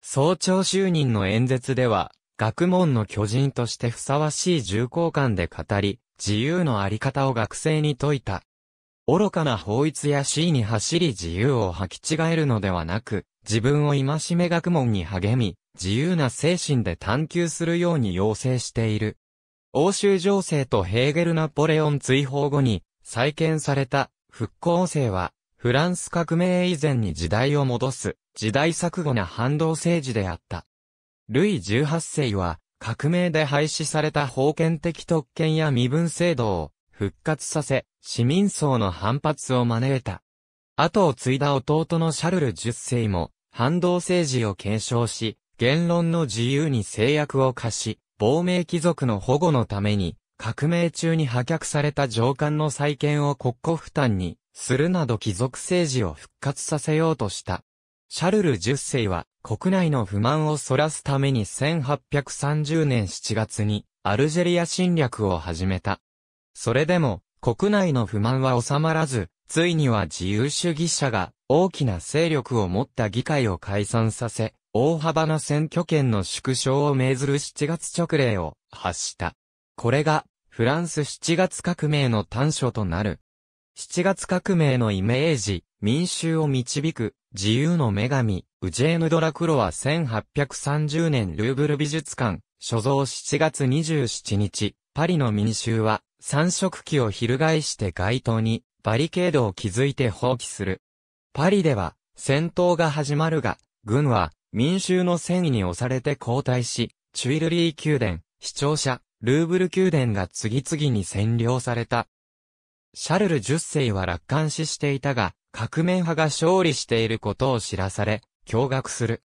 総長就任の演説では、学問の巨人としてふさわしい重厚感で語り、自由のあり方を学生に説いた。愚かな法律や死に走り自由を履き違えるのではなく、自分を戒め学問に励み、自由な精神で探求するように要請している。欧州情勢とヘーゲル・ナポレオン追放後に再建された復興生は、フランス革命以前に時代を戻す、時代錯誤な反動政治であった。ルイ18世は、革命で廃止された封建的特権や身分制度を復活させ、市民層の反発を招いた。後を継いだ弟のシャルル10世も、反動政治を継承し、言論の自由に制約を課し、亡命貴族の保護のために、革命中に破却された上官の再建を国庫負担にするなど貴族政治を復活させようとした。シャルル10世は国内の不満を逸らすために1830年7月にアルジェリア侵略を始めた。それでも国内の不満は収まらず、ついには自由主義者が大きな勢力を持った議会を解散させ、大幅な選挙権の縮小を命ずる7月直令を発した。これがフランス7月革命の端緒となる。7月革命のイメージ、民衆を導く自由の女神、ウジェーヌ・ドラクロは1830年ルーブル美術館、所蔵7月27日、パリの民衆は、三色旗を翻して街頭に、バリケードを築いて放棄する。パリでは、戦闘が始まるが、軍は、民衆の戦意に押されて後退し、チュイルリー宮殿、視聴者、ルーブル宮殿が次々に占領された。シャルル10世は楽観視していたが、革命派が勝利していることを知らされ、驚愕する。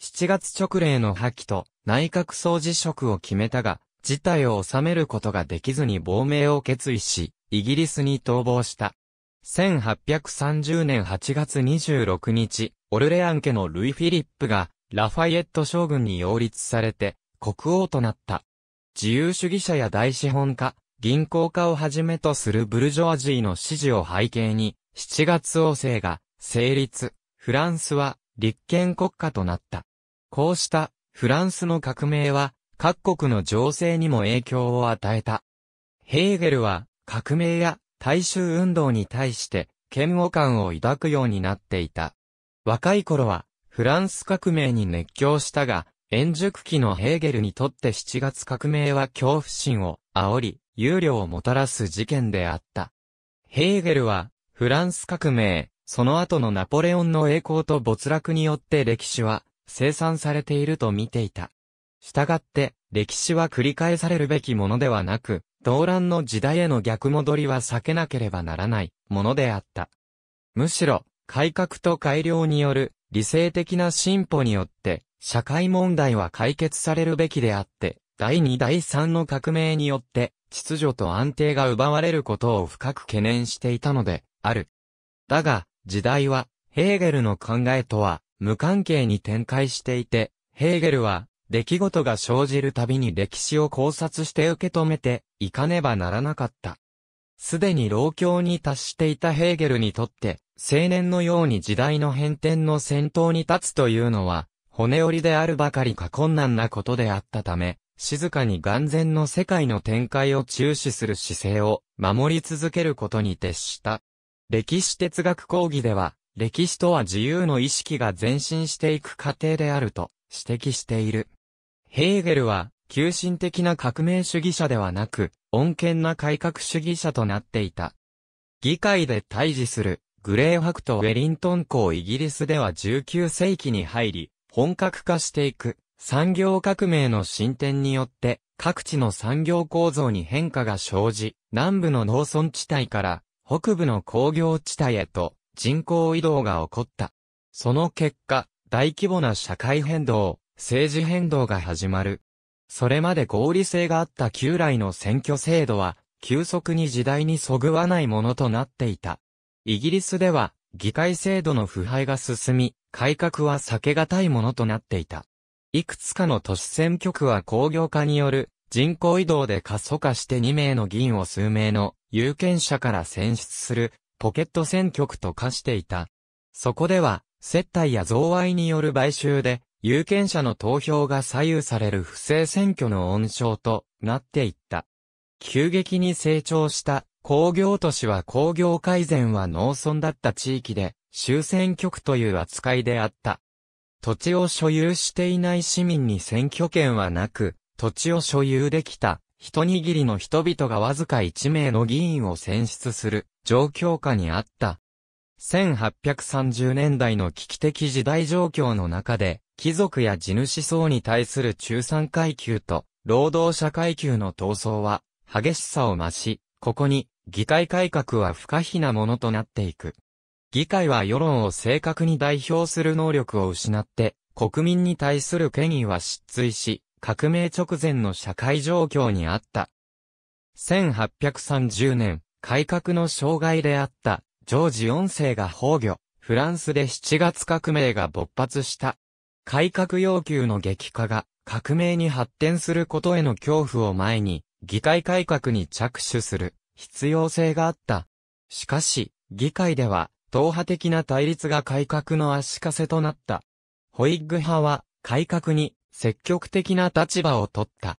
7月直令の破棄と内閣総辞職を決めたが、事態を収めることができずに亡命を決意し、イギリスに逃亡した。1830年8月26日、オルレアン家のルイ・フィリップが、ラファイエット将軍に擁立されて、国王となった。自由主義者や大資本家、銀行家をはじめとするブルジョアジーの支持を背景に、7月王政が成立、フランスは立憲国家となった。こうしたフランスの革命は各国の情勢にも影響を与えた。ヘーゲルは革命や大衆運動に対して嫌悪感を抱くようになっていた。若い頃はフランス革命に熱狂したが、円熟期のヘーゲルにとって7月革命は恐怖心を煽り、憂慮をもたらす事件であった。ヘーゲルはフランス革命、その後のナポレオンの栄光と没落によって歴史は生産されていると見ていた。したがって、歴史は繰り返されるべきものではなく、動乱の時代への逆戻りは避けなければならないものであった。むしろ、改革と改良による理性的な進歩によって、社会問題は解決されるべきであって、第二第三の革命によって、秩序と安定が奪われることを深く懸念していたので、ある。だが、時代は、ヘーゲルの考えとは、無関係に展開していて、ヘーゲルは、出来事が生じるたびに歴史を考察して受け止めて、いかねばならなかった。すでに老境に達していたヘーゲルにとって、青年のように時代の変遷の先頭に立つというのは、骨折りであるばかりか困難なことであったため、静かに眼前の世界の展開を注視する姿勢を守り続けることに徹した。歴史哲学講義では、歴史とは自由の意識が前進していく過程であると指摘している。ヘーゲルは、急進的な革命主義者ではなく、穏健な改革主義者となっていた。議会で対峙する、グレーファクト・ウェリントン校イギリスでは19世紀に入り、本格化していく、産業革命の進展によって、各地の産業構造に変化が生じ、南部の農村地帯から北部の工業地帯へと人口移動が起こった。その結果、大規模な社会変動、政治変動が始まる。それまで合理性があった旧来の選挙制度は、急速に時代にそぐわないものとなっていた。イギリスでは、議会制度の腐敗が進み、改革は避けがたいものとなっていた。いくつかの都市選挙区は工業化による人口移動で過疎化して2名の議員を数名の有権者から選出するポケット選挙区と化していた。そこでは、接待や贈賄による買収で、有権者の投票が左右される不正選挙の温床となっていった。急激に成長した工業都市は工業改善は農村だった地域で、終選挙区という扱いであった。土地を所有していない市民に選挙権はなく、土地を所有できた一握りの人々がわずか1名の議員を選出する状況下にあった。1830年代の危機的時代状況の中で、貴族や地主層に対する中産階級と労働者階級の闘争は激しさを増し、ここに議会改革は不可避なものとなっていく。議会は世論を正確に代表する能力を失って、国民に対する権威は失墜し、革命直前の社会状況にあった。1830年、改革の障害であった、ジョージ4世が崩御、フランスで7月革命が勃発した。改革要求の激化が、革命に発展することへの恐怖を前に、議会改革に着手する必要性があった。しかし、議会では、党派的な対立が改革の足かせとなった。ホイッグ派は、改革に積極的な立場を取った。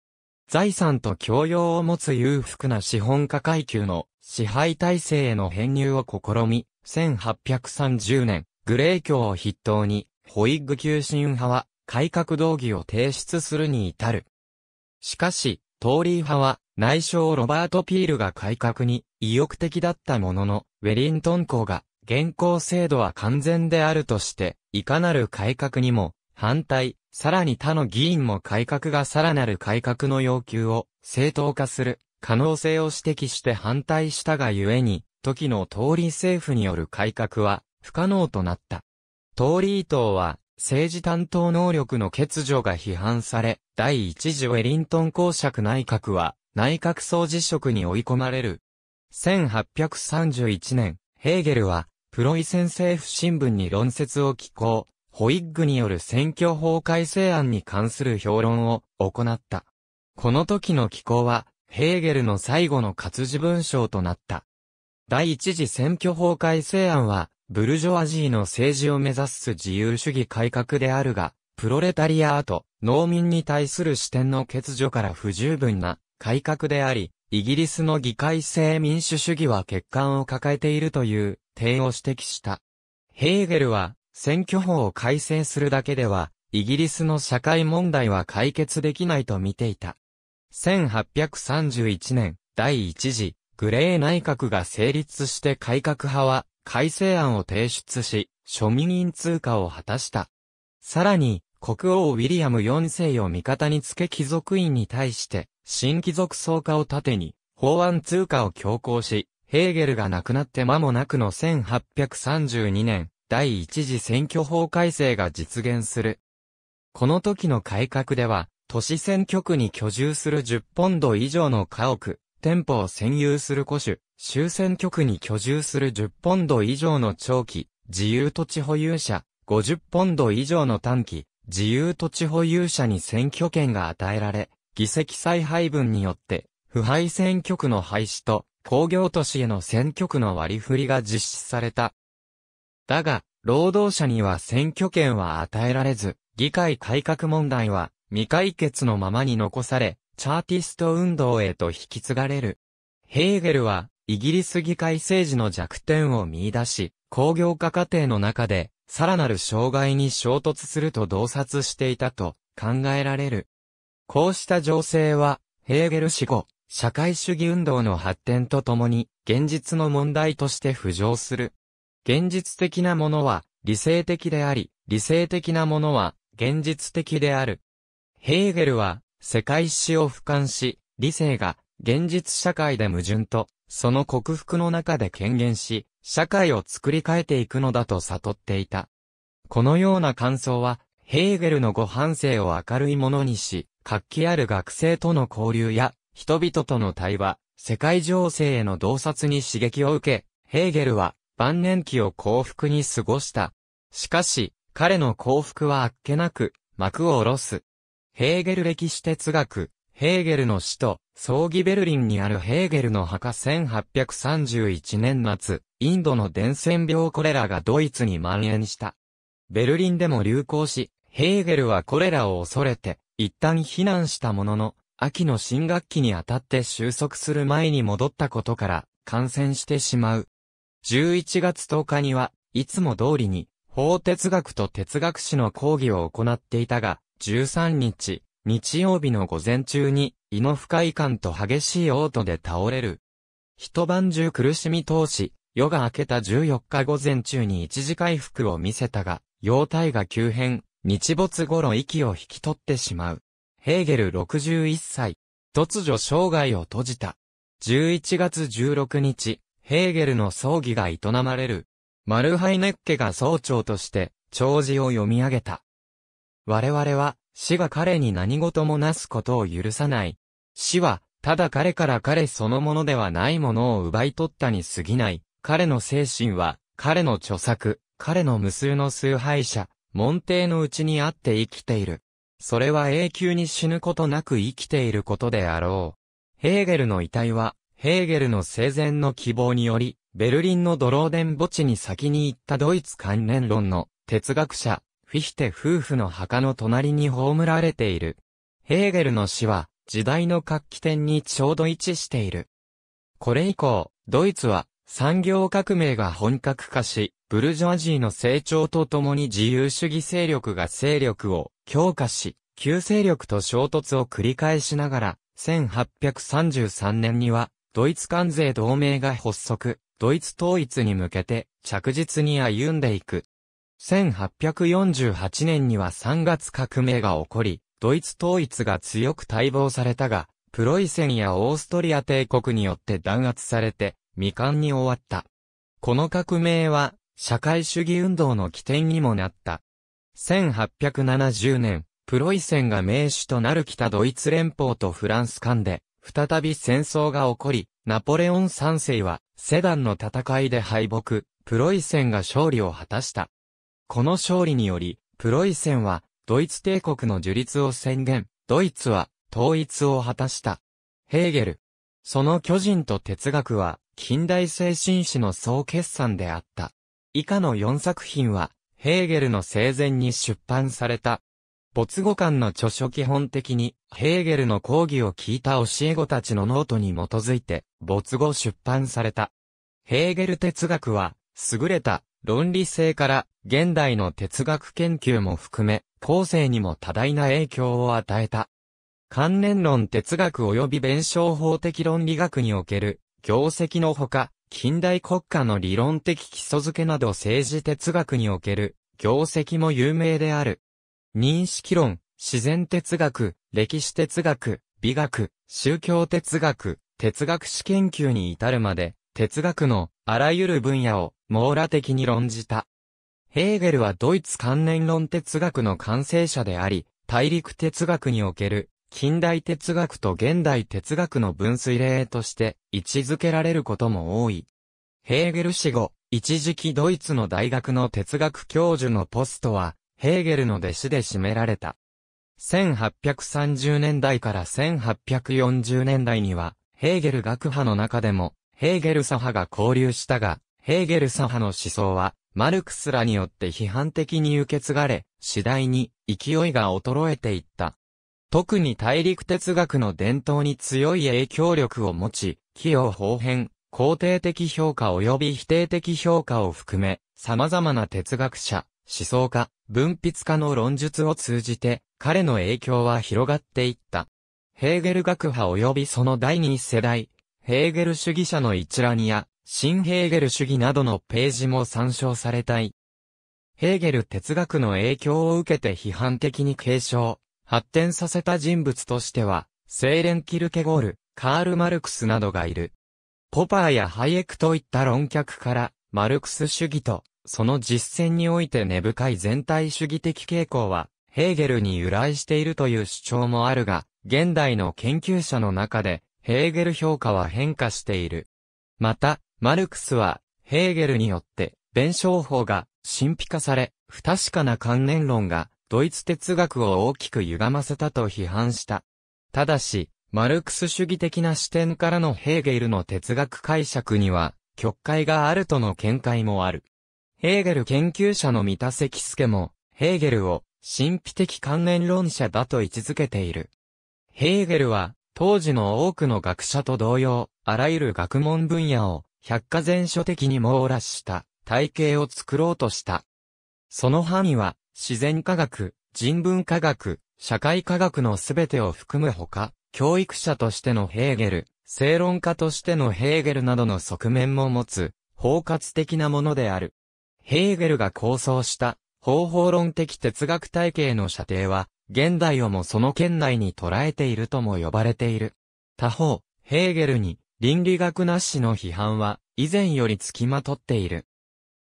財産と教養を持つ裕福な資本家階級の支配体制への編入を試み、1830年、グレー教を筆頭に、ホイッグ急進派は改革動議を提出するに至る。しかし、トーリー派は内相ロバート・ピールが改革に意欲的だったものの、ウェリントン校が現行制度は完全であるとして、いかなる改革にも反対、さらに他の議員も改革がさらなる改革の要求を正当化する可能性を指摘して反対したがゆえに、時の通り政府による改革は不可能となった。通り伊藤は政治担当能力の欠如が批判され、第一次ウェリントン公爵内閣は内閣総辞職に追い込まれる。1831年、ヘーゲルはプロイセン政府新聞に論説を寄稿。ホイッグによる選挙法改正案に関する評論を行った。この時の機構は、ヘーゲルの最後の活字文章となった。第一次選挙法改正案は、ブルジョアジーの政治を目指す自由主義改革であるが、プロレタリアーと農民に対する視点の欠如から不十分な改革であり、イギリスの議会制民主主義は欠陥を抱えているという点を指摘した。ヘーゲルは選挙法を改正するだけでは、イギリスの社会問題は解決できないと見ていた。1831年、第一次、グレー内閣が成立して改革派は、改正案を提出し、庶民員通貨を果たした。さらに、国王ウィリアム4世を味方につけ貴族院に対して、新貴族総家を盾に、法案通貨を強行し、ヘーゲルが亡くなって間もなくの1832年、第一次選挙法改正が実現する。この時の改革では、都市選挙区に居住する10ポンド以上の家屋、店舗を占有する古種、州選挙区に居住する10ポンド以上の長期、自由土地保有者、50ポンド以上の短期、自由土地保有者に選挙権が与えられ、議席再配分によって、腐敗選挙区の廃止と、工業都市への選挙区の割り振りが実施された。だが、労働者には選挙権は与えられず、議会改革問題は未解決のままに残され、チャーティスト運動へと引き継がれる。ヘーゲルは、イギリス議会政治の弱点を見出し、工業化過程の中で、さらなる障害に衝突すると洞察していたと考えられる。こうした情勢は、ヘーゲル死後、社会主義運動の発展とともに、現実の問題として浮上する。現実的なものは理性的であり、理性的なものは現実的である。ヘーゲルは世界史を俯瞰し、理性が現実社会で矛盾と、その克服の中で権限し、社会を作り変えていくのだと悟っていた。このような感想は、ヘーゲルのご反省を明るいものにし、活気ある学生との交流や、人々との対話、世界情勢への洞察に刺激を受け、ヘーゲルは晩年期を幸福に過ごした。しかし、彼の幸福はあっけなく、幕を下ろす。ヘーゲル歴史哲学、ヘーゲルの死と、葬儀ベルリンにあるヘーゲルの墓1831年夏、インドの伝染病コレラがドイツに蔓延した。ベルリンでも流行し、ヘーゲルはコレラを恐れて、一旦避難したものの、秋の新学期にあたって収束する前に戻ったことから、感染してしまう。11月10日には、いつも通りに、法哲学と哲学史の講義を行っていたが、13日、日曜日の午前中に、胃の不快感と激しい嘔吐で倒れる。一晩中苦しみ通し、夜が明けた14日午前中に一時回復を見せたが、容体が急変、日没頃息を引き取ってしまう。ヘーゲル61歳、突如生涯を閉じた。11月16日、ヘーゲルの葬儀が営まれる。マルハイネッケが総長として、弔辞を読み上げた。我々は、死が彼に何事もなすことを許さない。死は、ただ彼から彼そのものではないものを奪い取ったに過ぎない。彼の精神は、彼の著作、彼の無数の崇拝者、門弟のうちにあって生きている。それは永久に死ぬことなく生きていることであろう。ヘーゲルの遺体は、ヘーゲルの生前の希望により、ベルリンのドローデン墓地に先に行ったドイツ関連論の哲学者、フィヒテ夫婦の墓の隣に葬られている。ヘーゲルの死は、時代の活気点にちょうど位置している。これ以降、ドイツは、産業革命が本格化し、ブルジョアジーの成長とともに自由主義勢力が勢力を強化し、旧勢力と衝突を繰り返しながら、1833年にはドイツ関税同盟が発足、ドイツ統一に向けて着実に歩んでいく。1848年には3月革命が起こり、ドイツ統一が強く待望されたが、プロイセンやオーストリア帝国によって弾圧されて、未完に終わった。この革命は、社会主義運動の起点にもなった。1870年、プロイセンが名手となる北ドイツ連邦とフランス間で、再び戦争が起こり、ナポレオン三世は、セダンの戦いで敗北、プロイセンが勝利を果たした。この勝利により、プロイセンは、ドイツ帝国の樹立を宣言、ドイツは、統一を果たした。ヘーゲル。その巨人と哲学は、近代精神史の総決算であった。以下の4作品は、ヘーゲルの生前に出版された没後間の著書基本的に、ヘーゲルの講義を聞いた教え子たちのノートに基づいて、没後出版された。ヘーゲル哲学は、優れた論理性から現代の哲学研究も含め、後世にも多大な影響を与えた。関連論哲学及び弁証法的論理学における、業績のほか、近代国家の理論的基礎づけなど政治哲学における、業績も有名である。認識論、自然哲学、歴史哲学、美学、宗教哲学、哲学史研究に至るまで、哲学のあらゆる分野を網羅的に論じた。ヘーゲルはドイツ関連論哲学の完成者であり、大陸哲学における近代哲学と現代哲学の分水例として位置づけられることも多い。ヘーゲル死後、一時期ドイツの大学の哲学教授のポストはヘーゲルの弟子で占められた。1830年代から1840年代には、ヘーゲル学派の中でも、ヘーゲル左派が交流したが、ヘーゲル左派の思想は、マルクスらによって批判的に受け継がれ、次第に勢いが衰えていった。特に大陸哲学の伝統に強い影響力を持ち、器用方変、肯定的評価及び否定的評価を含め、様々な哲学者、思想家、文筆家の論述を通じて、彼の影響は広がっていった。ヘーゲル学派及びその第二世代、ヘーゲル主義者の一覧や、新ヘーゲル主義などのページも参照されたい。ヘーゲル哲学の影響を受けて批判的に継承、発展させた人物としては、セーレン・キルケゴール、カール・マルクスなどがいる。ポパーやハイエクといった論客から、マルクス主義とその実践において根深い全体主義的傾向は、ヘーゲルに由来しているという主張もあるが、現代の研究者の中で、ヘーゲル評価は変化している。また、マルクスは、ヘーゲルによって、弁証法が神秘化され、不確かな観念論が、ドイツ哲学を大きく歪ませたと批判した。ただし、マルクス主義的な視点からのヘーゲルの哲学解釈には、曲解があるとの見解もある。ヘーゲル研究者の三田関助も、ヘーゲルを、神秘的観念論者だと位置づけている。ヘーゲルは、当時の多くの学者と同様、あらゆる学問分野を、百科全書的に網羅した、体系を作ろうとした。その範囲は、自然科学、人文科学、社会科学のすべてを含むほか、教育者としてのヘーゲル、正論家としてのヘーゲルなどの側面も持つ、包括的なものである。ヘーゲルが構想した方法論的哲学体系の射程は、現代をもその圏内に捉えているとも呼ばれている。他方、ヘーゲルに倫理学なしの批判は以前より付きまとっている。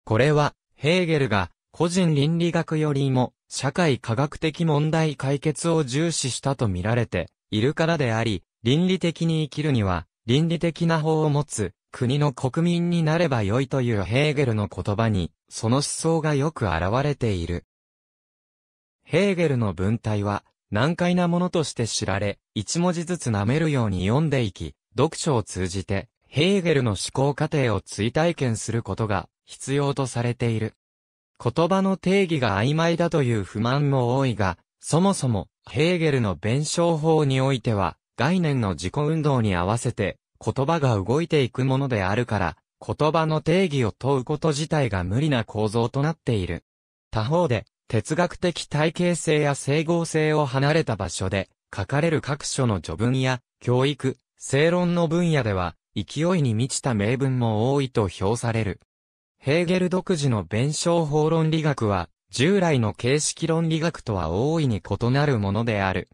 これは、ヘーゲルが個人倫理学よりも社会科学的問題解決を重視したと見られているからであり、倫理的に生きるには倫理的な法を持つ国の国民になればよいというヘーゲルの言葉に、その思想がよく現れている。ヘーゲルの文体は、難解なものとして知られ、一文字ずつ舐めるように読んでいき、読書を通じて、ヘーゲルの思考過程を追体験することが必要とされている。言葉の定義が曖昧だという不満も多いが、そもそも、ヘーゲルの弁証法においては、概念の自己運動に合わせて、言葉が動いていくものであるから、言葉の定義を問うこと自体が無理な構造となっている。他方で、哲学的体系性や整合性を離れた場所で、書かれる各所の序文や、教育、正論の分野では、勢いに満ちた名文も多いと評される。ヘーゲル独自の弁証法論理学は、従来の形式論理学とは大いに異なるものである。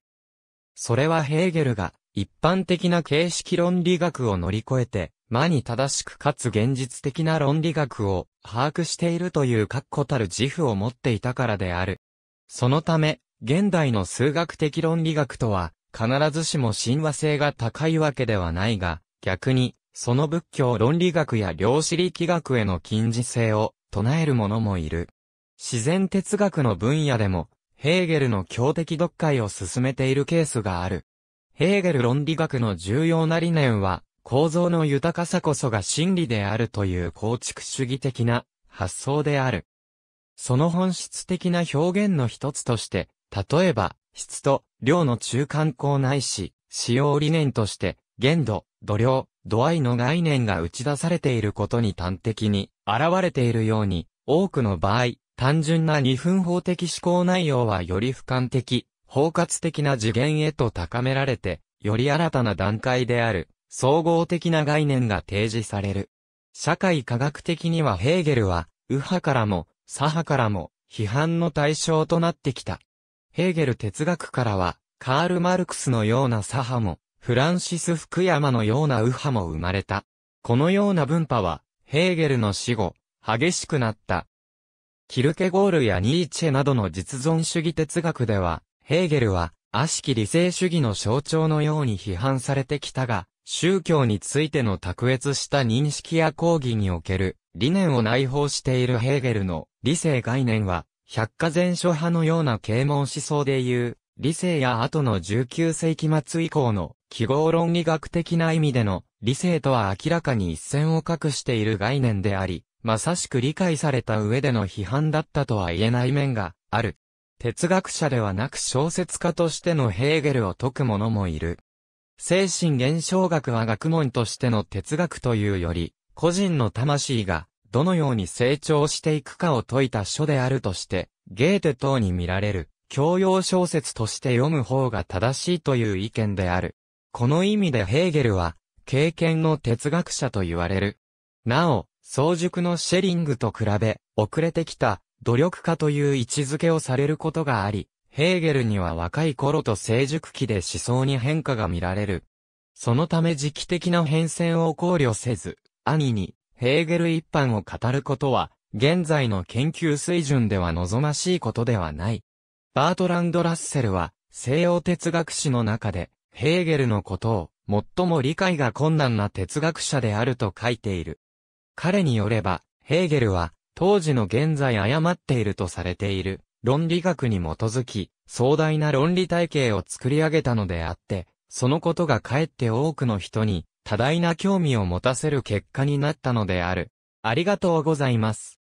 それはヘーゲルが一般的な形式論理学を乗り越えて、間に正しくかつ現実的な論理学を把握しているという確固たる自負を持っていたからである。そのため、現代の数学的論理学とは、必ずしも親和性が高いわけではないが、逆に、その仏教論理学や量子力学への近似性を唱える者もいる。自然哲学の分野でも、ヘーゲルの強敵読解を進めているケースがある。ヘーゲル論理学の重要な理念は、構造の豊かさこそが真理であるという構築主義的な発想である。その本質的な表現の一つとして、例えば、質と量の中間項ないし、使用理念として、限度、度量、度合いの概念が打ち出されていることに端的に現れているように、多くの場合、単純な二分法的思考内容はより俯瞰的包括的な次元へと高められて、より新たな段階である、総合的な概念が提示される。社会科学的にはヘーゲルは、右派からも、左派からも、批判の対象となってきた。ヘーゲル哲学からは、カール・マルクスのような左派も、フランシス・福山のような右派も生まれた。このような文化は、ヘーゲルの死後、激しくなった。キルケゴールやニーチェなどの実存主義哲学では、ヘーゲルは、悪しき理性主義の象徴のように批判されてきたが、宗教についての卓越した認識や講義における理念を内包しているヘーゲルの理性概念は、百科全書派のような啓蒙思想でいう、理性や後の19世紀末以降の記号論理学的な意味での理性とは明らかに一線を画している概念であり、まさしく理解された上での批判だったとは言えない面がある。哲学者ではなく小説家としてのヘーゲルを説く者もいる。精神現象学は学問としての哲学というより、個人の魂がどのように成長していくかを説いた書であるとして、ゲーテ等に見られる、教養小説として読む方が正しいという意見である。この意味でヘーゲルは、経験の哲学者と言われる。なお、早熟のシェリングと比べ、遅れてきた、努力家という位置づけをされることがあり、ヘーゲルには若い頃と成熟期で思想に変化が見られる。そのため時期的な変遷を考慮せず、兄にヘーゲル一般を語ることは、現在の研究水準では望ましいことではない。バートランド・ラッセルは、西洋哲学史の中で、ヘーゲルのことを、最も理解が困難な哲学者であると書いている。彼によれば、ヘーゲルは、当時の現在誤っているとされている論理学に基づき、壮大な論理体系を作り上げたのであって、そのことがかえって多くの人に多大な興味を持たせる結果になったのである。ありがとうございます。